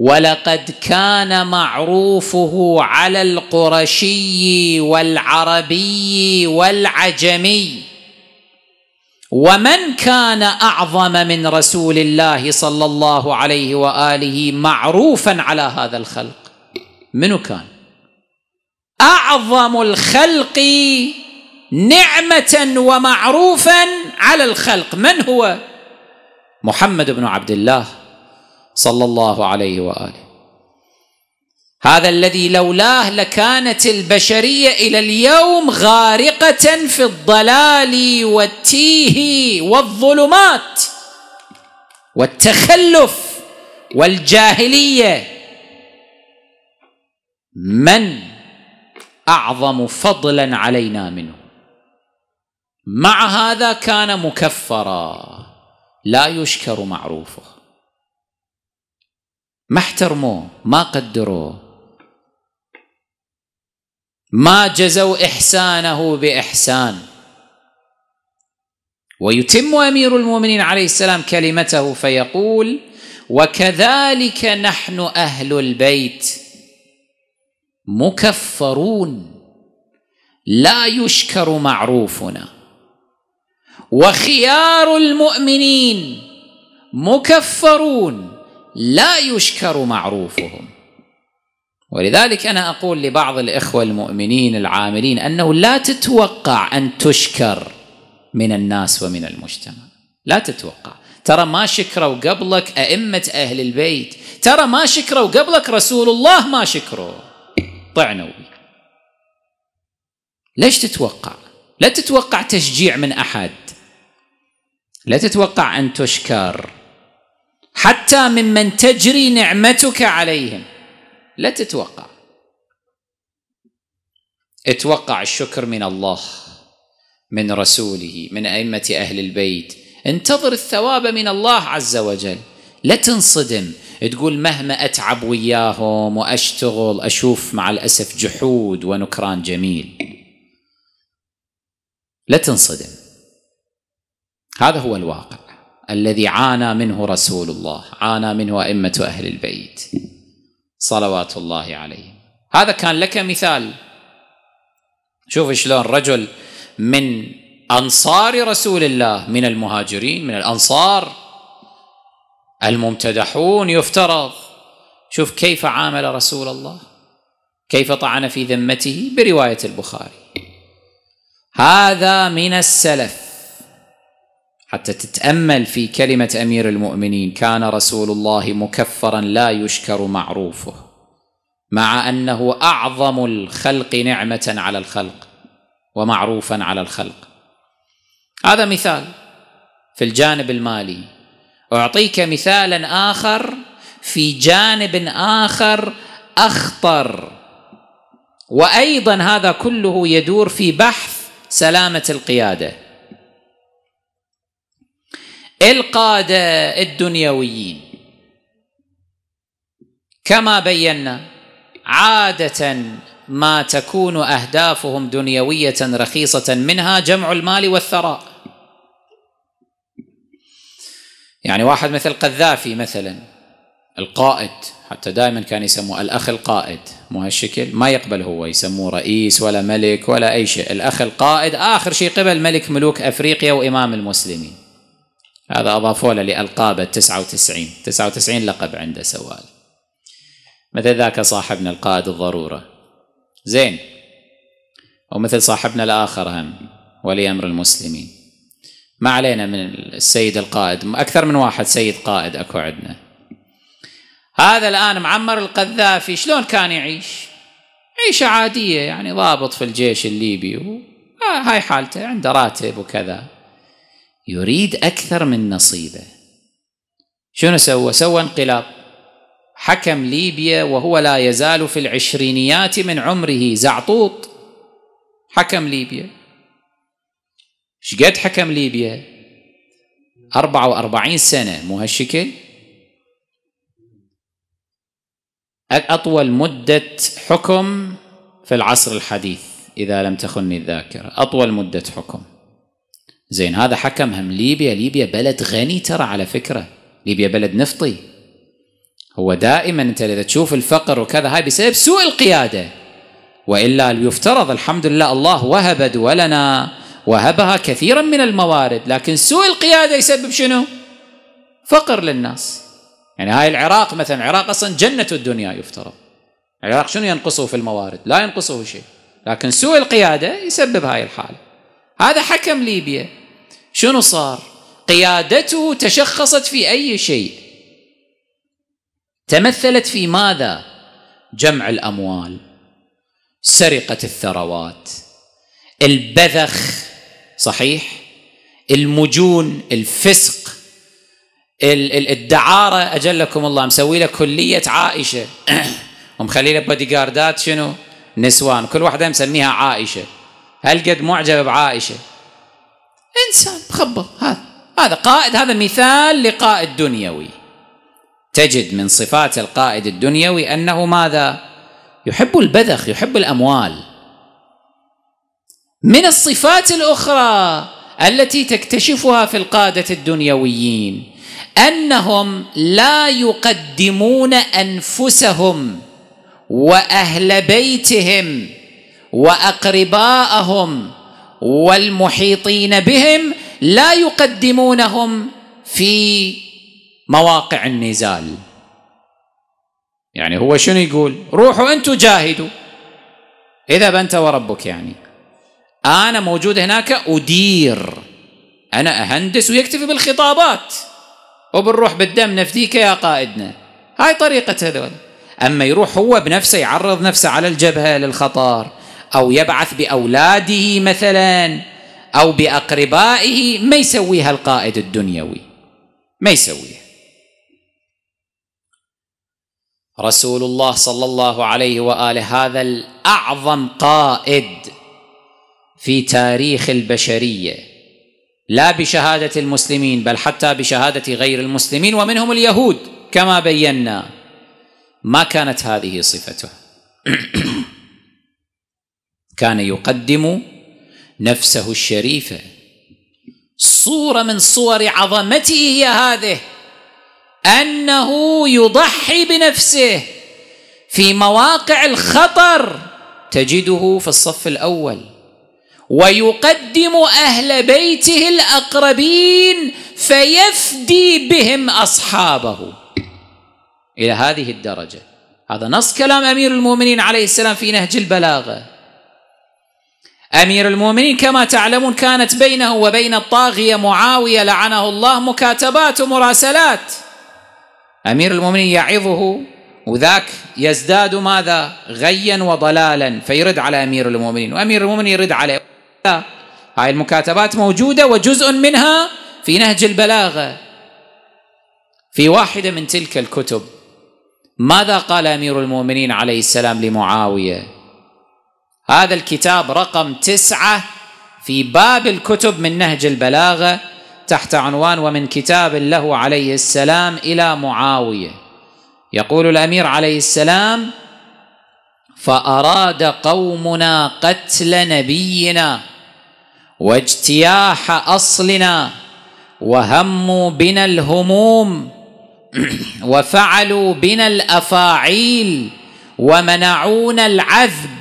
ولقد كان معروفه على القرشي والعربي والعجمي ومن كان اعظم من رسول الله صلى الله عليه واله معروفا على هذا الخلق منو كان اعظم الخلق نعمه ومعروفا على الخلق من هو محمد بن عبد الله صلى الله عليه واله هذا الذي لولاه لكانت البشريه الى اليوم غارقه في الضلال والتيه والظلمات والتخلف والجاهليه من اعظم فضلا علينا منه مع هذا كان مكفرا لا يشكر معروفه ما احترموه ما قدروه ما جزوا إحسانه بإحسان ويتم أمير المؤمنين عليه السلام كلمته فيقول وكذلك نحن أهل البيت مكفرون لا يشكر معروفنا وخيار المؤمنين مكفرون لا يشكر معروفهم ولذلك انا اقول لبعض الاخوه المؤمنين العاملين انه لا تتوقع ان تشكر من الناس ومن المجتمع لا تتوقع ترى ما شكروا قبلك ائمه اهل البيت ترى ما شكروا قبلك رسول الله ما شكروا طعنوا ليش تتوقع لا تتوقع تشجيع من احد لا تتوقع ان تشكر حتى ممن تجري نعمتك عليهم لا تتوقع اتوقع الشكر من الله من رسوله من ائمه اهل البيت انتظر الثواب من الله عز وجل لا تنصدم تقول مهما اتعب وياهم واشتغل اشوف مع الاسف جحود ونكران جميل لا تنصدم هذا هو الواقع الذي عانى منه رسول الله عانى منه أئمة أهل البيت صلوات الله عليهم هذا كان لك مثال شوف شلون رجل من أنصار رسول الله من المهاجرين من الأنصار الممتدحون يفترض شوف كيف عامل رسول الله كيف طعن في ذمته برواية البخاري هذا من السلف حتى تتامل في كلمه امير المؤمنين كان رسول الله مكفرا لا يشكر معروفه مع انه اعظم الخلق نعمه على الخلق ومعروفا على الخلق هذا مثال في الجانب المالي اعطيك مثالا اخر في جانب اخر اخطر وايضا هذا كله يدور في بحث سلامه القياده القاده الدنيويين كما بينا عاده ما تكون اهدافهم دنيويه رخيصه منها جمع المال والثراء يعني واحد مثل قذافي مثلا القائد حتى دائما كان يسموه الاخ القائد مو هالشكل ما يقبل هو يسموه رئيس ولا ملك ولا اي شيء الاخ القائد اخر شيء قبل ملك ملوك افريقيا وامام المسلمين هذا أضافوا له لألقابه 99 99 لقب عنده سوال مثل ذاك صاحبنا القائد الضرورة زين ومثل صاحبنا الآخر هم ولي أمر المسلمين ما علينا من السيد القائد أكثر من واحد سيد قائد أكو عندنا هذا الآن معمر القذافي شلون كان يعيش عيشة عادية يعني ضابط في الجيش الليبي هاي حالته عنده راتب وكذا يريد أكثر من نصيبه شنو سوى؟ سوى انقلاب حكم ليبيا وهو لا يزال في العشرينيات من عمره زعطوط حكم ليبيا شقد حكم ليبيا 44 سنة مو هالشكل أطول مدة حكم في العصر الحديث إذا لم تخني الذاكرة أطول مدة حكم زين هذا حكم هم ليبيا ليبيا بلد غني ترى على فكرة ليبيا بلد نفطي هو دائما أنت إذا تشوف الفقر وكذا هاي بسبب سوء القيادة وإلا يفترض الحمد لله الله وهب دولنا وهبها كثيرا من الموارد لكن سوء القيادة يسبب شنو فقر للناس يعني هاي العراق مثلا العراق أصلا جنة الدنيا يفترض العراق شنو ينقصه في الموارد لا ينقصه شيء لكن سوء القيادة يسبب هاي الحالة هذا حكم ليبيا شنو صار قيادته تشخصت في اي شيء تمثلت في ماذا جمع الاموال سرقه الثروات البذخ صحيح المجون الفسق الدعاره اجلكم الله مسوي لك كليه عائشه ومخلي [COUGHS] له بوديغاردات جاردات شنو نسوان كل واحده مسميها عائشه هل قد معجبه بعائشه انسان مخبط هذا هذا قائد هذا مثال لقائد دنيوي تجد من صفات القائد الدنيوي انه ماذا يحب البذخ يحب الاموال من الصفات الاخرى التي تكتشفها في القاده الدنيويين انهم لا يقدمون انفسهم واهل بيتهم واقرباءهم والمحيطين بهم لا يقدمونهم في مواقع النزال يعني هو شنو يقول روحوا أنتوا جاهدوا اذا بنت وربك يعني انا موجود هناك ادير انا اهندس ويكتفي بالخطابات وبنروح بالدم نفديك يا قائدنا هاي طريقه هذول اما يروح هو بنفسه يعرض نفسه على الجبهه للخطر او يبعث باولاده مثلا او باقربائه ما يسويها القائد الدنيوي ما يسويها رسول الله صلى الله عليه واله هذا الاعظم قائد في تاريخ البشريه لا بشهاده المسلمين بل حتى بشهاده غير المسلمين ومنهم اليهود كما بينا ما كانت هذه صفته [CLEARS THROAT] كان يقدم نفسه الشريفه صوره من صور عظمته هي هذه انه يضحي بنفسه في مواقع الخطر تجده في الصف الاول ويقدم اهل بيته الاقربين فيفدي بهم اصحابه الى هذه الدرجه هذا نص كلام امير المؤمنين عليه السلام في نهج البلاغه امير المؤمنين كما تعلمون كانت بينه وبين الطاغيه معاويه لعنه الله مكاتبات ومراسلات امير المؤمنين يعظه وذاك يزداد ماذا غيا وضلالا فيرد على امير المؤمنين وامير المؤمنين يرد عليه هاي المكاتبات موجوده وجزء منها في نهج البلاغه في واحده من تلك الكتب ماذا قال امير المؤمنين عليه السلام لمعاويه هذا الكتاب رقم تسعة في باب الكتب من نهج البلاغة تحت عنوان ومن كتاب له عليه السلام إلى معاوية يقول الأمير عليه السلام فأراد قومنا قتل نبينا واجتياح أصلنا وهموا بنا الهموم [CLEARS THROAT] وفعلوا بنا الافاعيل ومنعونا العذب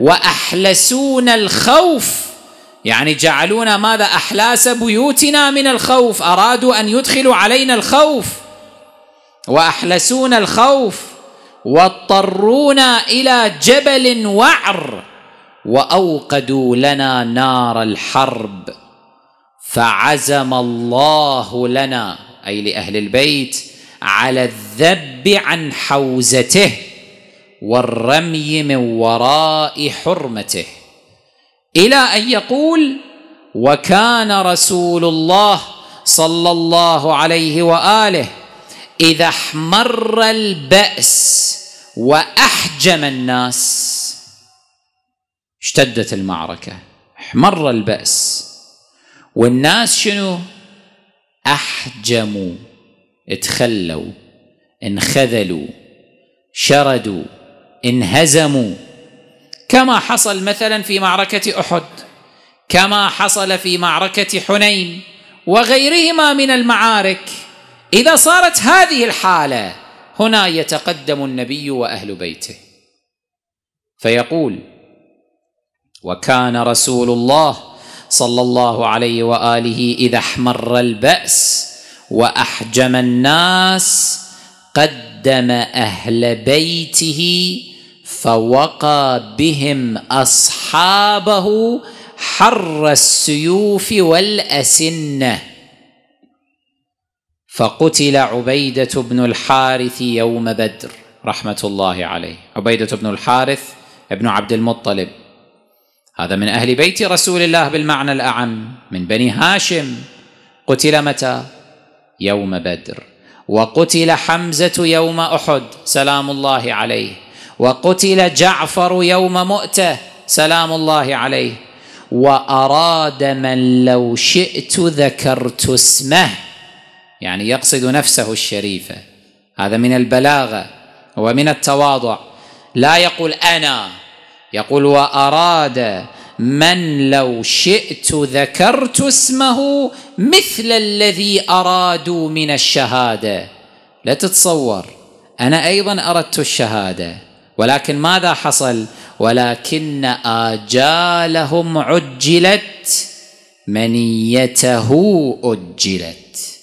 واحلسون الخوف يعني جعلونا ماذا احلاس بيوتنا من الخوف ارادوا ان يدخلوا علينا الخوف واحلسون الخوف واضطرونا الى جبل وعر واوقدوا لنا نار الحرب فعزم الله لنا اي لاهل البيت على الذب عن حوزته والرمي من وراء حرمته الى ان يقول وكان رسول الله صلى الله عليه واله اذا احمر الباس واحجم الناس اشتدت المعركه احمر الباس والناس شنو احجموا تخلوا انخذلوا شردوا انهزموا كما حصل مثلا في معركه احد كما حصل في معركه حنين وغيرهما من المعارك اذا صارت هذه الحاله هنا يتقدم النبي واهل بيته فيقول وكان رسول الله صلى الله عليه واله اذا احمر الباس واحجم الناس قدم اهل بيته فوقى بهم اصحابه حر السيوف والاسنه فقتل عبيده بن الحارث يوم بدر رحمه الله عليه عبيده بن الحارث ابن عبد المطلب هذا من اهل بيت رسول الله بالمعنى الاعم من بني هاشم قتل متى يوم بدر وقتل حمزه يوم احد سلام الله عليه وقتل جعفر يوم مؤته سلام الله عليه واراد من لو شئت ذكرت اسمه يعني يقصد نفسه الشريفه هذا من البلاغه ومن التواضع لا يقول انا يقول واراد من لو شئت ذكرت اسمه مثل الذي ارادوا من الشهاده لا تتصور انا ايضا اردت الشهاده ولكن ماذا حصل ولكن اجالهم عجلت منيته اجلت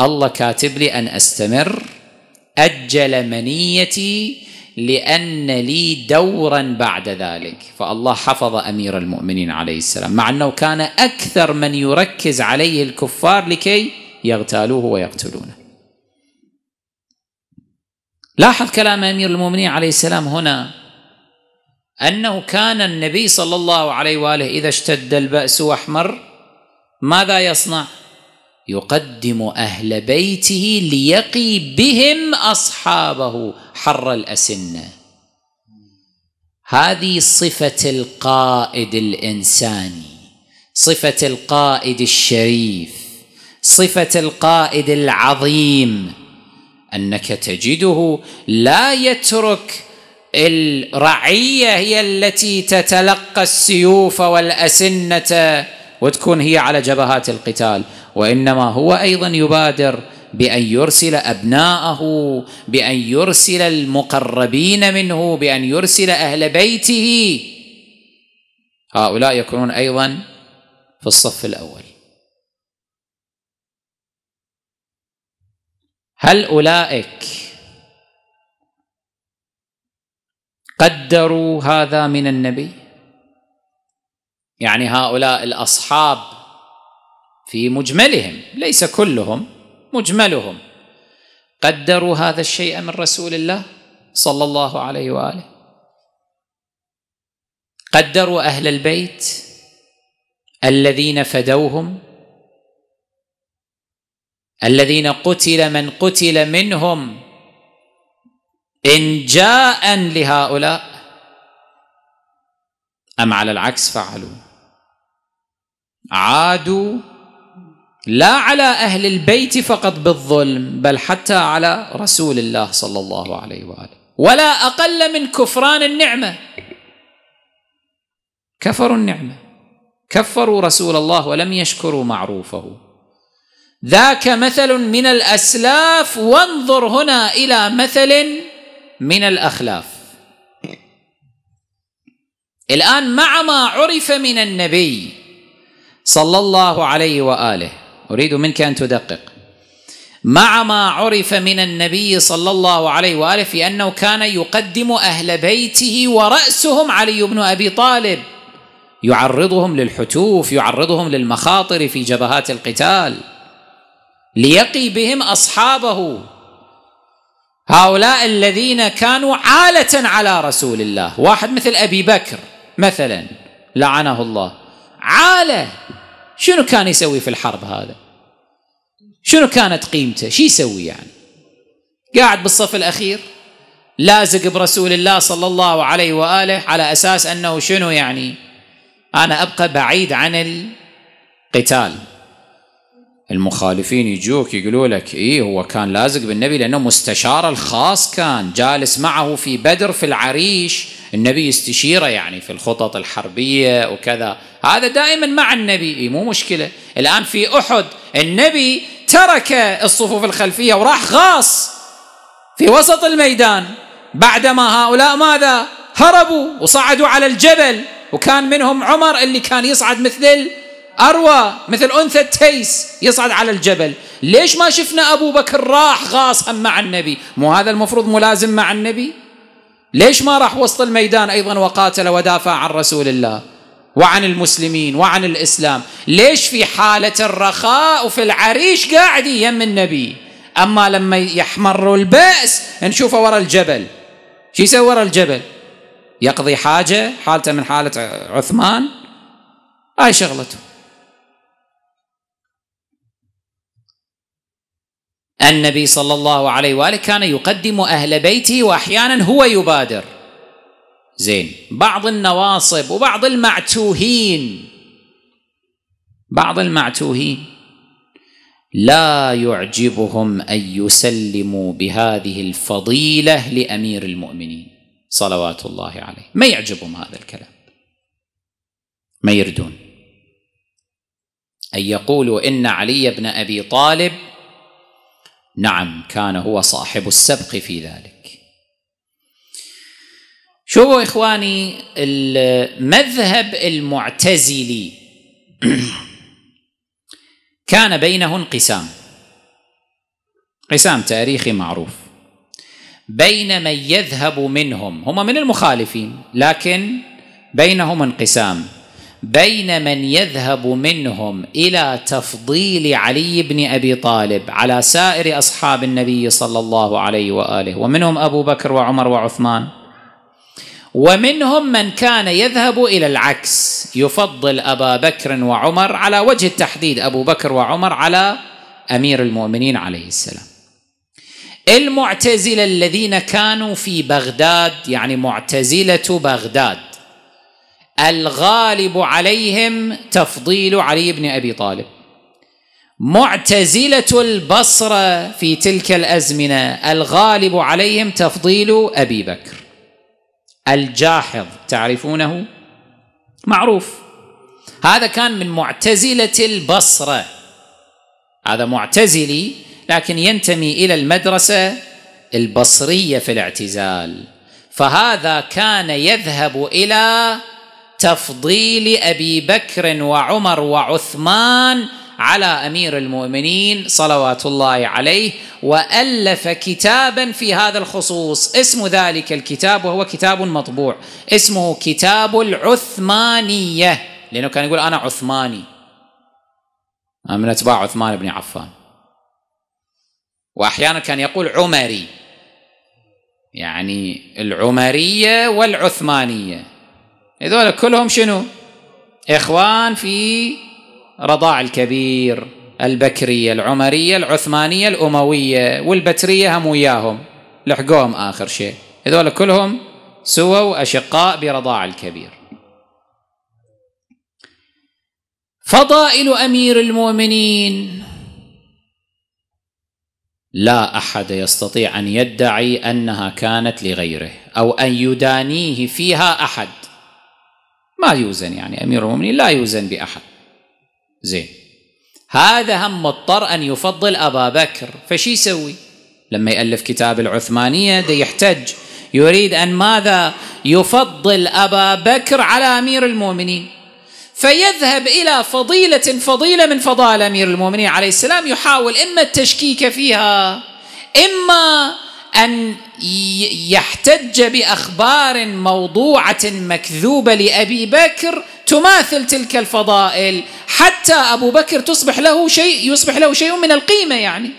الله كاتب لي ان استمر اجل منيتي لان لي دورا بعد ذلك فالله حفظ امير المؤمنين عليه السلام مع انه كان اكثر من يركز عليه الكفار لكي يغتالوه ويقتلونه لاحظ كلام امير المؤمنين عليه السلام هنا انه كان النبي صلى الله عليه واله اذا اشتد الباس واحمر ماذا يصنع؟ يقدم اهل بيته ليقي بهم اصحابه حر الاسنه هذه صفه القائد الانساني صفه القائد الشريف صفه القائد العظيم انك تجده لا يترك الرعيه هي التي تتلقى السيوف والاسنه وتكون هي على جبهات القتال وانما هو ايضا يبادر بان يرسل ابناءه بان يرسل المقربين منه بان يرسل اهل بيته هؤلاء يكونون ايضا في الصف الاول هل اولئك قدروا هذا من النبي يعني هؤلاء الاصحاب في مجملهم ليس كلهم مجملهم قدروا هذا الشيء من رسول الله صلى الله عليه واله قدروا اهل البيت الذين فدوهم الذين قتل من قتل منهم إنجاء لهؤلاء أم على العكس فعلوا عادوا لا على أهل البيت فقط بالظلم بل حتى على رسول الله صلى الله عليه وآله ولا أقل من كفران النعمة كفروا النعمة كفروا رسول الله ولم يشكروا معروفه ذاك مثل من الاسلاف وانظر هنا الى مثل من الاخلاف الان مع ما عرف من النبي صلى الله عليه واله اريد منك ان تدقق مع ما عرف من النبي صلى الله عليه واله في انه كان يقدم اهل بيته وراسهم علي بن ابي طالب يعرضهم للحتوف يعرضهم للمخاطر في جبهات القتال ليقي بهم اصحابه هؤلاء الذين كانوا عاله على رسول الله واحد مثل ابي بكر مثلا لعنه الله عاله شنو كان يسوي في الحرب هذا شنو كانت قيمته شو يسوي يعني قاعد بالصف الاخير لازق برسول الله صلى الله عليه واله على اساس انه شنو يعني انا ابقى بعيد عن القتال المخالفين يجوك يقولوا لك إيه هو كان لازق بالنبي لأنه مستشار الخاص كان جالس معه في بدر في العريش النبي يستشيره يعني في الخطط الحربية وكذا هذا دائما مع النبي إيه مو مشكلة الآن في أحد النبي ترك الصفوف الخلفية وراح غاص في وسط الميدان بعدما هؤلاء ماذا هربوا وصعدوا على الجبل وكان منهم عمر اللي كان يصعد مثل أروى مثل أنثى تيس يصعد على الجبل ليش ما شفنا أبو بكر راح غاص هم مع النبي مو هذا المفروض ملازم مع النبي ليش ما راح وسط الميدان أيضا وقاتل ودافع عن رسول الله وعن المسلمين وعن الإسلام ليش في حالة الرخاء وفي العريش قاعد يم النبي أما لما يحمر البأس نشوفه وراء الجبل شو يسوي وراء الجبل يقضي حاجة حالته من حالة عثمان هاي شغلته النبي صلى الله عليه واله كان يقدم اهل بيته واحيانا هو يبادر زين بعض النواصب وبعض المعتوهين بعض المعتوهين لا يعجبهم ان يسلموا بهذه الفضيله لامير المؤمنين صلوات الله عليه ما يعجبهم هذا الكلام ما يردون ان يقولوا ان علي بن ابي طالب نعم كان هو صاحب السبق في ذلك شوفوا اخواني المذهب المعتزلي [CLEARS THROAT] كان بينه انقسام قسام تاريخي معروف بين من يذهب منهم هم من المخالفين لكن بينهم انقسام بين من يذهب منهم الى تفضيل علي بن ابي طالب على سائر اصحاب النبي صلى الله عليه واله ومنهم ابو بكر وعمر وعثمان ومنهم من كان يذهب الى العكس يفضل ابا بكر وعمر على وجه التحديد ابو بكر وعمر على امير المؤمنين عليه السلام المعتزله الذين كانوا في بغداد يعني معتزله بغداد الغالب عليهم تفضيل علي بن ابي طالب معتزله البصره في تلك الازمنه الغالب عليهم تفضيل ابي بكر الجاحظ تعرفونه معروف هذا كان من معتزله البصره هذا معتزلي لكن ينتمي الى المدرسه البصريه في الاعتزال فهذا كان يذهب الى تفضيل ابي بكر وعمر وعثمان على امير المؤمنين صلوات الله عليه والف كتابا في هذا الخصوص اسم ذلك الكتاب وهو كتاب مطبوع اسمه كتاب العثمانيه لانه كان يقول انا عثماني انا من اتباع عثمان بن عفان واحيانا كان يقول عمري يعني العمريه والعثمانيه هذول كلهم شنو إخوان في رضاع الكبير البكرية العمرية العثمانية الأموية والبترية هم وياهم لحقوهم آخر شيء هذول كلهم سووا أشقاء برضاع الكبير فضائل أمير المؤمنين لا أحد يستطيع أن يدعي أنها كانت لغيره أو أن يدانيه فيها أحد ما يوزن يعني امير المؤمنين لا يوزن باحد زين هذا هم مضطر ان يفضل ابا بكر فشي يسوي لما يالف كتاب العثمانيه ده يحتج يريد ان ماذا يفضل ابا بكر على امير المؤمنين فيذهب الى فضيله فضيله من فضائل امير المؤمنين عليه السلام يحاول اما التشكيك فيها اما ان يحتج باخبار موضوعه مكذوبه لابي بكر تماثل تلك الفضائل حتى ابو بكر تصبح له شيء يصبح له شيء من القيمه يعني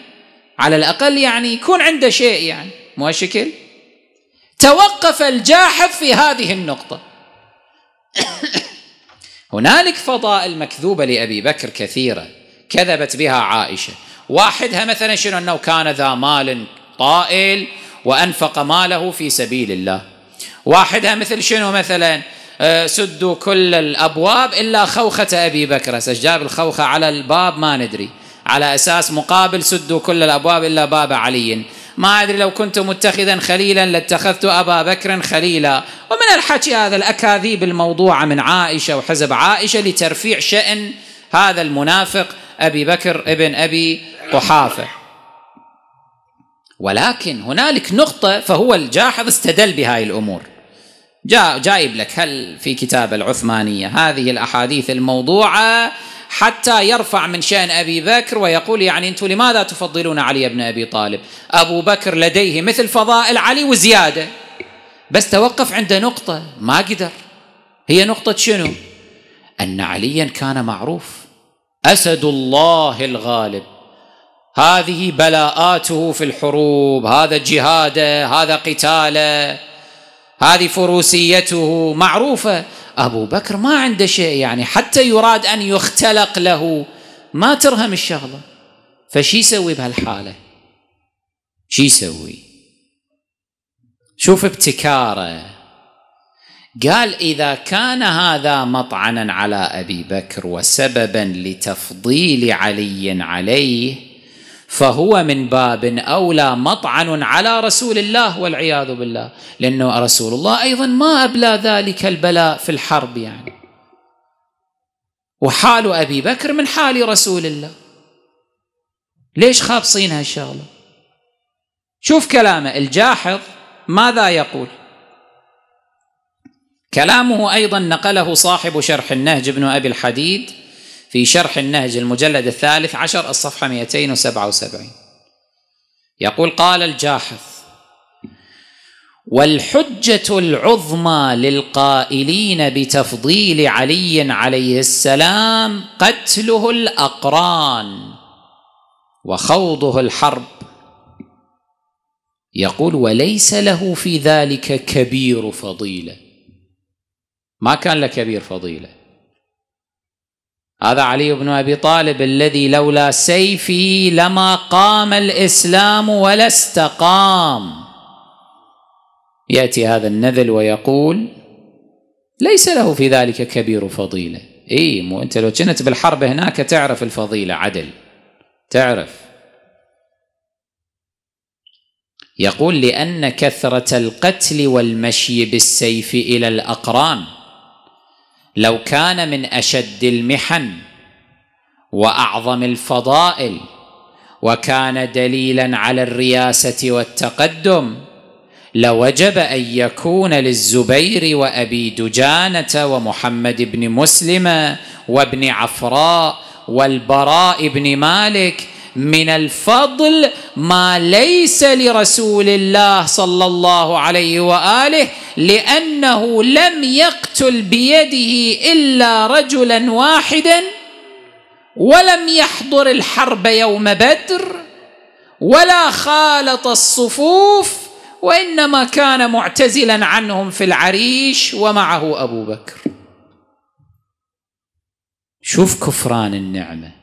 على الاقل يعني يكون عنده شيء يعني مو شكل توقف الجاحظ في هذه النقطه [COUGHS] هنالك فضائل مكذوبه لابي بكر كثيره كذبت بها عائشه واحدها مثلا شنو انه كان ذا مال الطائل وأنفق ماله في سبيل الله واحدها مثل شنو مثلا آه، سدوا كل الأبواب إلا خوخة أبي بكر سجاب الخوخة على الباب ما ندري على أساس مقابل سدوا كل الأبواب إلا باب علي ما أدري لو كنت متخذا خليلا لاتخذت أبا بكر خليلا ومن الحكي هذا الأكاذيب الموضوعة من عائشة وحزب عائشة لترفيع شأن هذا المنافق أبي بكر ابن أبي قحافة ولكن هنالك نقطة فهو الجاحظ استدل بهاي الأمور جا جايب لك هل في كتاب العثمانية هذه الأحاديث الموضوعة حتى يرفع من شأن أبي بكر ويقول يعني أنتم لماذا تفضلون علي بن أبي طالب أبو بكر لديه مثل فضائل علي وزيادة بس توقف عند نقطة ما قدر هي نقطة شنو أن عليا كان معروف أسد الله الغالب هذه بلاءاته في الحروب هذا جهاده هذا قتاله هذه فروسيته معروفه ابو بكر ما عنده شيء يعني حتى يراد ان يختلق له ما ترهم الشغله فشي يسوي بهالحاله شي يسوي شوف ابتكاره قال اذا كان هذا مطعنا على ابي بكر وسببا لتفضيل علي عليه فهو من باب اولى مطعن على رسول الله والعياذ بالله لانه رسول الله ايضا ما ابلى ذلك البلاء في الحرب يعني وحال ابي بكر من حال رسول الله ليش خابصين هالشغله شوف كلامه الجاحظ ماذا يقول كلامه ايضا نقله صاحب شرح النهج ابن ابي الحديد في شرح النهج المجلد الثالث عشر الصفحة 277 يقول قال الجاحظ والحجة العظمى للقائلين بتفضيل علي عليه السلام قتله الأقران وخوضه الحرب يقول وليس له في ذلك كبير فضيله ما كان له كبير فضيله هذا علي بن ابي طالب الذي لولا سيفي لما قام الاسلام ولا استقام ياتي هذا النذل ويقول ليس له في ذلك كبير فضيله اي مو انت لو كنت بالحرب هناك تعرف الفضيله عدل تعرف يقول لان كثره القتل والمشي بالسيف الى الاقران لو كان من اشد المحن واعظم الفضائل وكان دليلا على الرياسه والتقدم لوجب ان يكون للزبير وابي دجانه ومحمد بن مسلم وابن عفراء والبراء بن مالك من الفضل ما ليس لرسول الله صلى الله عليه واله لانه لم يقتل بيده الا رجلا واحدا ولم يحضر الحرب يوم بدر ولا خالط الصفوف وانما كان معتزلا عنهم في العريش ومعه ابو بكر شوف كفران النعمه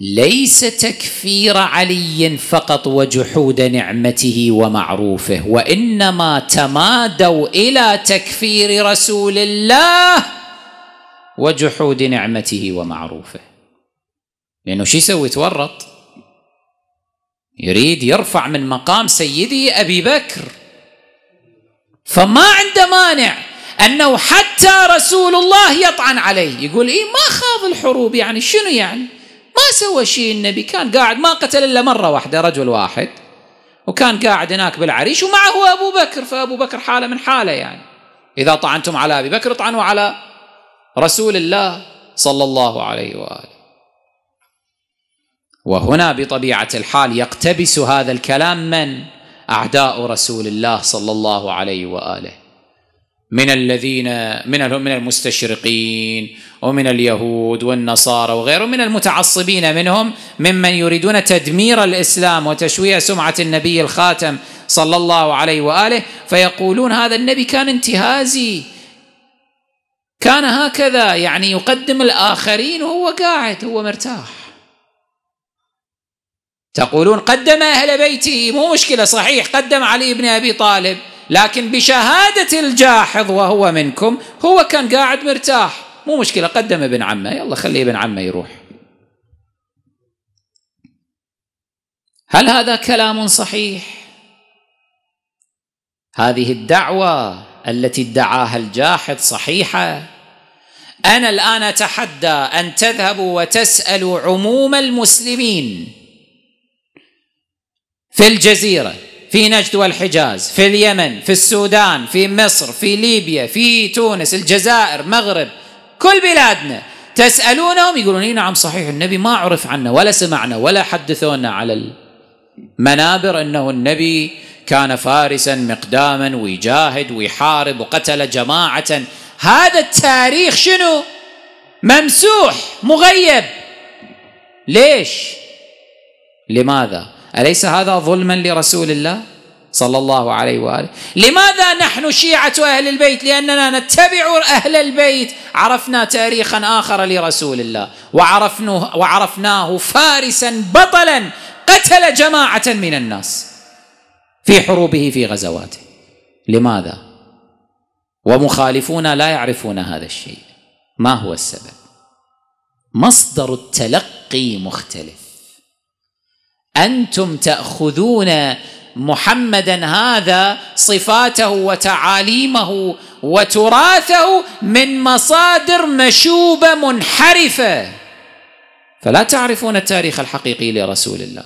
ليس تكفير علي فقط وجحود نعمته ومعروفه وانما تمادوا الى تكفير رسول الله وجحود نعمته ومعروفه لانه شو يسوي تورط يريد يرفع من مقام سيدي ابي بكر فما عنده مانع انه حتى رسول الله يطعن عليه يقول ايه ما خاض الحروب يعني شنو يعني ما سوى شيء النبي كان قاعد ما قتل إلا مرة واحدة رجل واحد وكان قاعد هناك بالعريش ومعه أبو بكر فأبو بكر حالة من حالة يعني إذا طعنتم على أبي بكر طعنوا على رسول الله صلى الله عليه وآله وهنا بطبيعة الحال يقتبس هذا الكلام من أعداء رسول الله صلى الله عليه وآله من الذين من من المستشرقين ومن اليهود والنصارى وغيرهم من المتعصبين منهم ممن يريدون تدمير الاسلام وتشويه سمعه النبي الخاتم صلى الله عليه واله فيقولون هذا النبي كان انتهازي كان هكذا يعني يقدم الاخرين وهو قاعد هو مرتاح تقولون قدم اهل بيته مو مشكله صحيح قدم علي بن ابي طالب لكن بشهادة الجاحظ وهو منكم هو كان قاعد مرتاح مو مشكلة قدم ابن عمه يلا خليه ابن عمه يروح هل هذا كلام صحيح هذه الدعوة التي ادعاها الجاحظ صحيحة أنا الآن أتحدى أن تذهبوا وتسألوا عموم المسلمين في الجزيرة في نجد والحجاز في اليمن في السودان في مصر في ليبيا في تونس الجزائر مغرب كل بلادنا تسألونهم يقولون إيه نعم صحيح النبي ما عرف عنا ولا سمعنا ولا حدثونا على المنابر أنه النبي كان فارسا مقداما ويجاهد ويحارب وقتل جماعة هذا التاريخ شنو ممسوح مغيب ليش لماذا أليس هذا ظلما لرسول الله صلى الله عليه وآله لماذا نحن شيعة أهل البيت لأننا نتبع أهل البيت عرفنا تاريخا آخر لرسول الله وعرفناه, وعرفناه فارسا بطلا قتل جماعة من الناس في حروبه في غزواته لماذا ومخالفون لا يعرفون هذا الشيء ما هو السبب مصدر التلقي مختلف انتم تاخذون محمدا هذا صفاته وتعاليمه وتراثه من مصادر مشوبه منحرفه فلا تعرفون التاريخ الحقيقي لرسول الله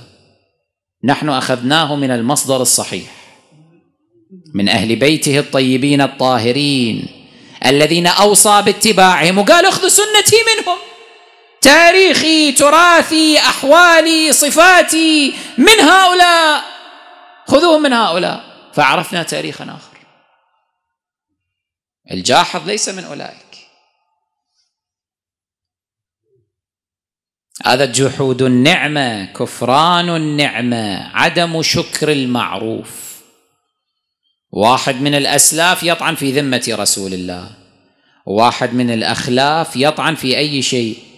نحن اخذناه من المصدر الصحيح من اهل بيته الطيبين الطاهرين الذين اوصى باتباعهم وقال اخذوا سنتي منهم تاريخي تراثي احوالي صفاتي من هؤلاء خذوهم من هؤلاء فعرفنا تاريخا اخر الجاحظ ليس من اولئك هذا جحود النعمه كفران النعمه عدم شكر المعروف واحد من الاسلاف يطعن في ذمه رسول الله واحد من الاخلاف يطعن في اي شيء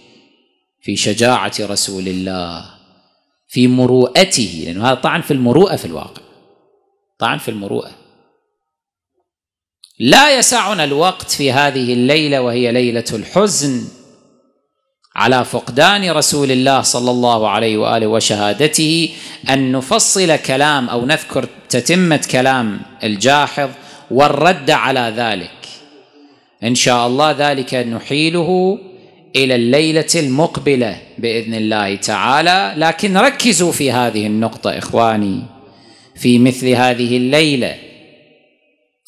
في شجاعه رسول الله في مروءته لانه هذا طعن في المروءه في الواقع طعن في المروءه لا يسعنا الوقت في هذه الليله وهي ليله الحزن على فقدان رسول الله صلى الله عليه واله وشهادته ان نفصل كلام او نذكر تتمه كلام الجاحظ والرد على ذلك ان شاء الله ذلك نحيله الى الليله المقبله باذن الله تعالى لكن ركزوا في هذه النقطه اخواني في مثل هذه الليله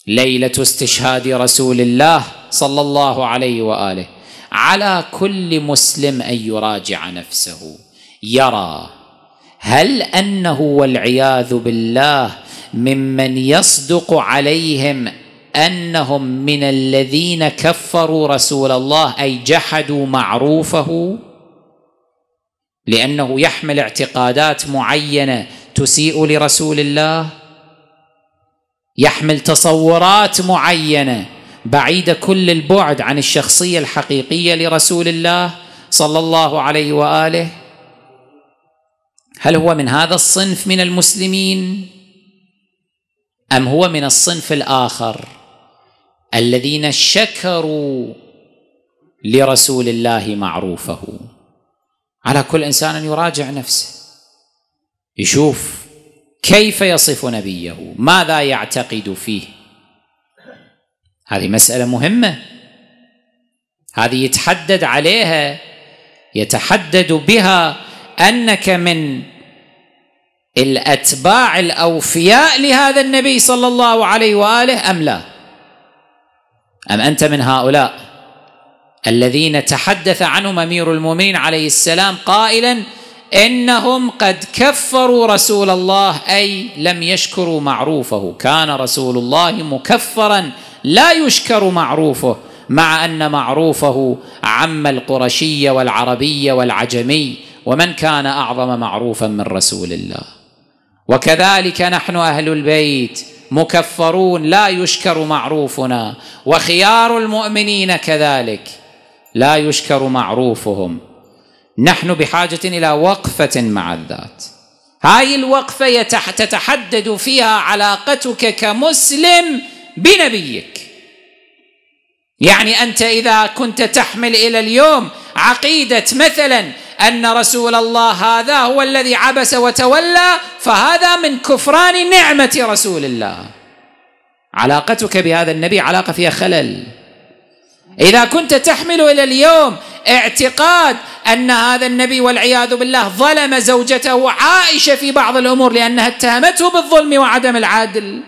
ليله استشهاد رسول الله صلى الله عليه واله على كل مسلم ان يراجع نفسه يرى هل انه والعياذ بالله ممن يصدق عليهم انهم من الذين كفروا رسول الله اي جحدوا معروفه لانه يحمل اعتقادات معينه تسيء لرسول الله يحمل تصورات معينه بعيده كل البعد عن الشخصيه الحقيقيه لرسول الله صلى الله عليه واله هل هو من هذا الصنف من المسلمين ام هو من الصنف الاخر الذين شكروا لرسول الله معروفه على كل انسان ان يراجع نفسه يشوف كيف يصف نبيه ماذا يعتقد فيه هذه مساله مهمه هذه يتحدد عليها يتحدد بها انك من الاتباع الاوفياء لهذا النبي صلى الله عليه واله ام لا أم أنت من هؤلاء الذين تحدث عنهم أمير المؤمنين عليه السلام قائلا إنهم قد كفروا رسول الله أي لم يشكروا معروفه كان رسول الله مكفرا لا يشكر معروفه مع أن معروفه عم القرشي والعربي والعجمي ومن كان أعظم معروفا من رسول الله وكذلك نحن أهل البيت مكفرون لا يشكر معروفنا وخيار المؤمنين كذلك لا يشكر معروفهم نحن بحاجه الى وقفه مع الذات هاي الوقفه تتحدد فيها علاقتك كمسلم بنبيك يعني انت اذا كنت تحمل الى اليوم عقيده مثلا أن رسول الله هذا هو الذي عبس وتولى فهذا من كفران نعمة رسول الله علاقتك بهذا النبي علاقة فيها خلل إذا كنت تحمل إلى اليوم اعتقاد أن هذا النبي والعياذ بالله ظلم زوجته عائشة في بعض الأمور لأنها اتهمته بالظلم وعدم العدل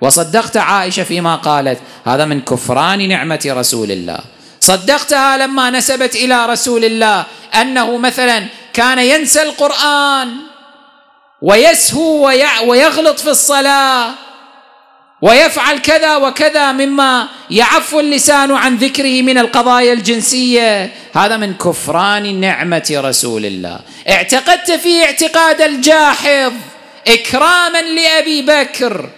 وصدقت عائشة فيما قالت هذا من كفران نعمة رسول الله صدقتها لما نسبت الى رسول الله انه مثلا كان ينسى القران ويسهو ويغلط في الصلاه ويفعل كذا وكذا مما يعف اللسان عن ذكره من القضايا الجنسيه هذا من كفران نعمه رسول الله اعتقدت فيه اعتقاد الجاحظ اكراما لابي بكر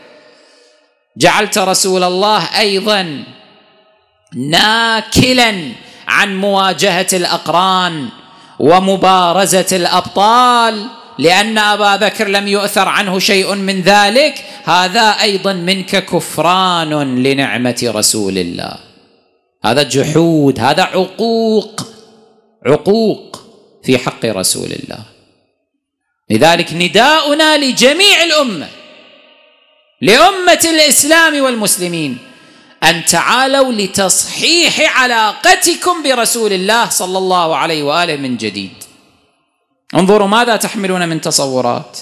جعلت رسول الله ايضا ناكلا عن مواجهه الاقران ومبارزه الابطال لان ابا بكر لم يؤثر عنه شيء من ذلك هذا ايضا منك كفران لنعمه رسول الله هذا جحود هذا عقوق عقوق في حق رسول الله لذلك نداؤنا لجميع الامه لامه الاسلام والمسلمين ان تعالوا لتصحيح علاقتكم برسول الله صلى الله عليه واله من جديد انظروا ماذا تحملون من تصورات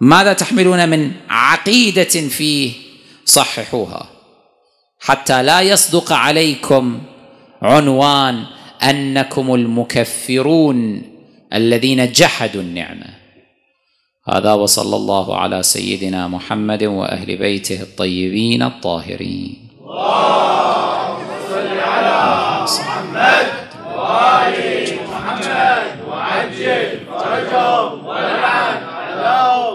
ماذا تحملون من عقيده فيه صححوها حتى لا يصدق عليكم عنوان انكم المكفرون الذين جحدوا النعمه هذا وصلى الله على سيدنا محمد واهل بيته الطيبين الطاهرين اللهم صل على محمد وعلي محمد وعجل فرجهم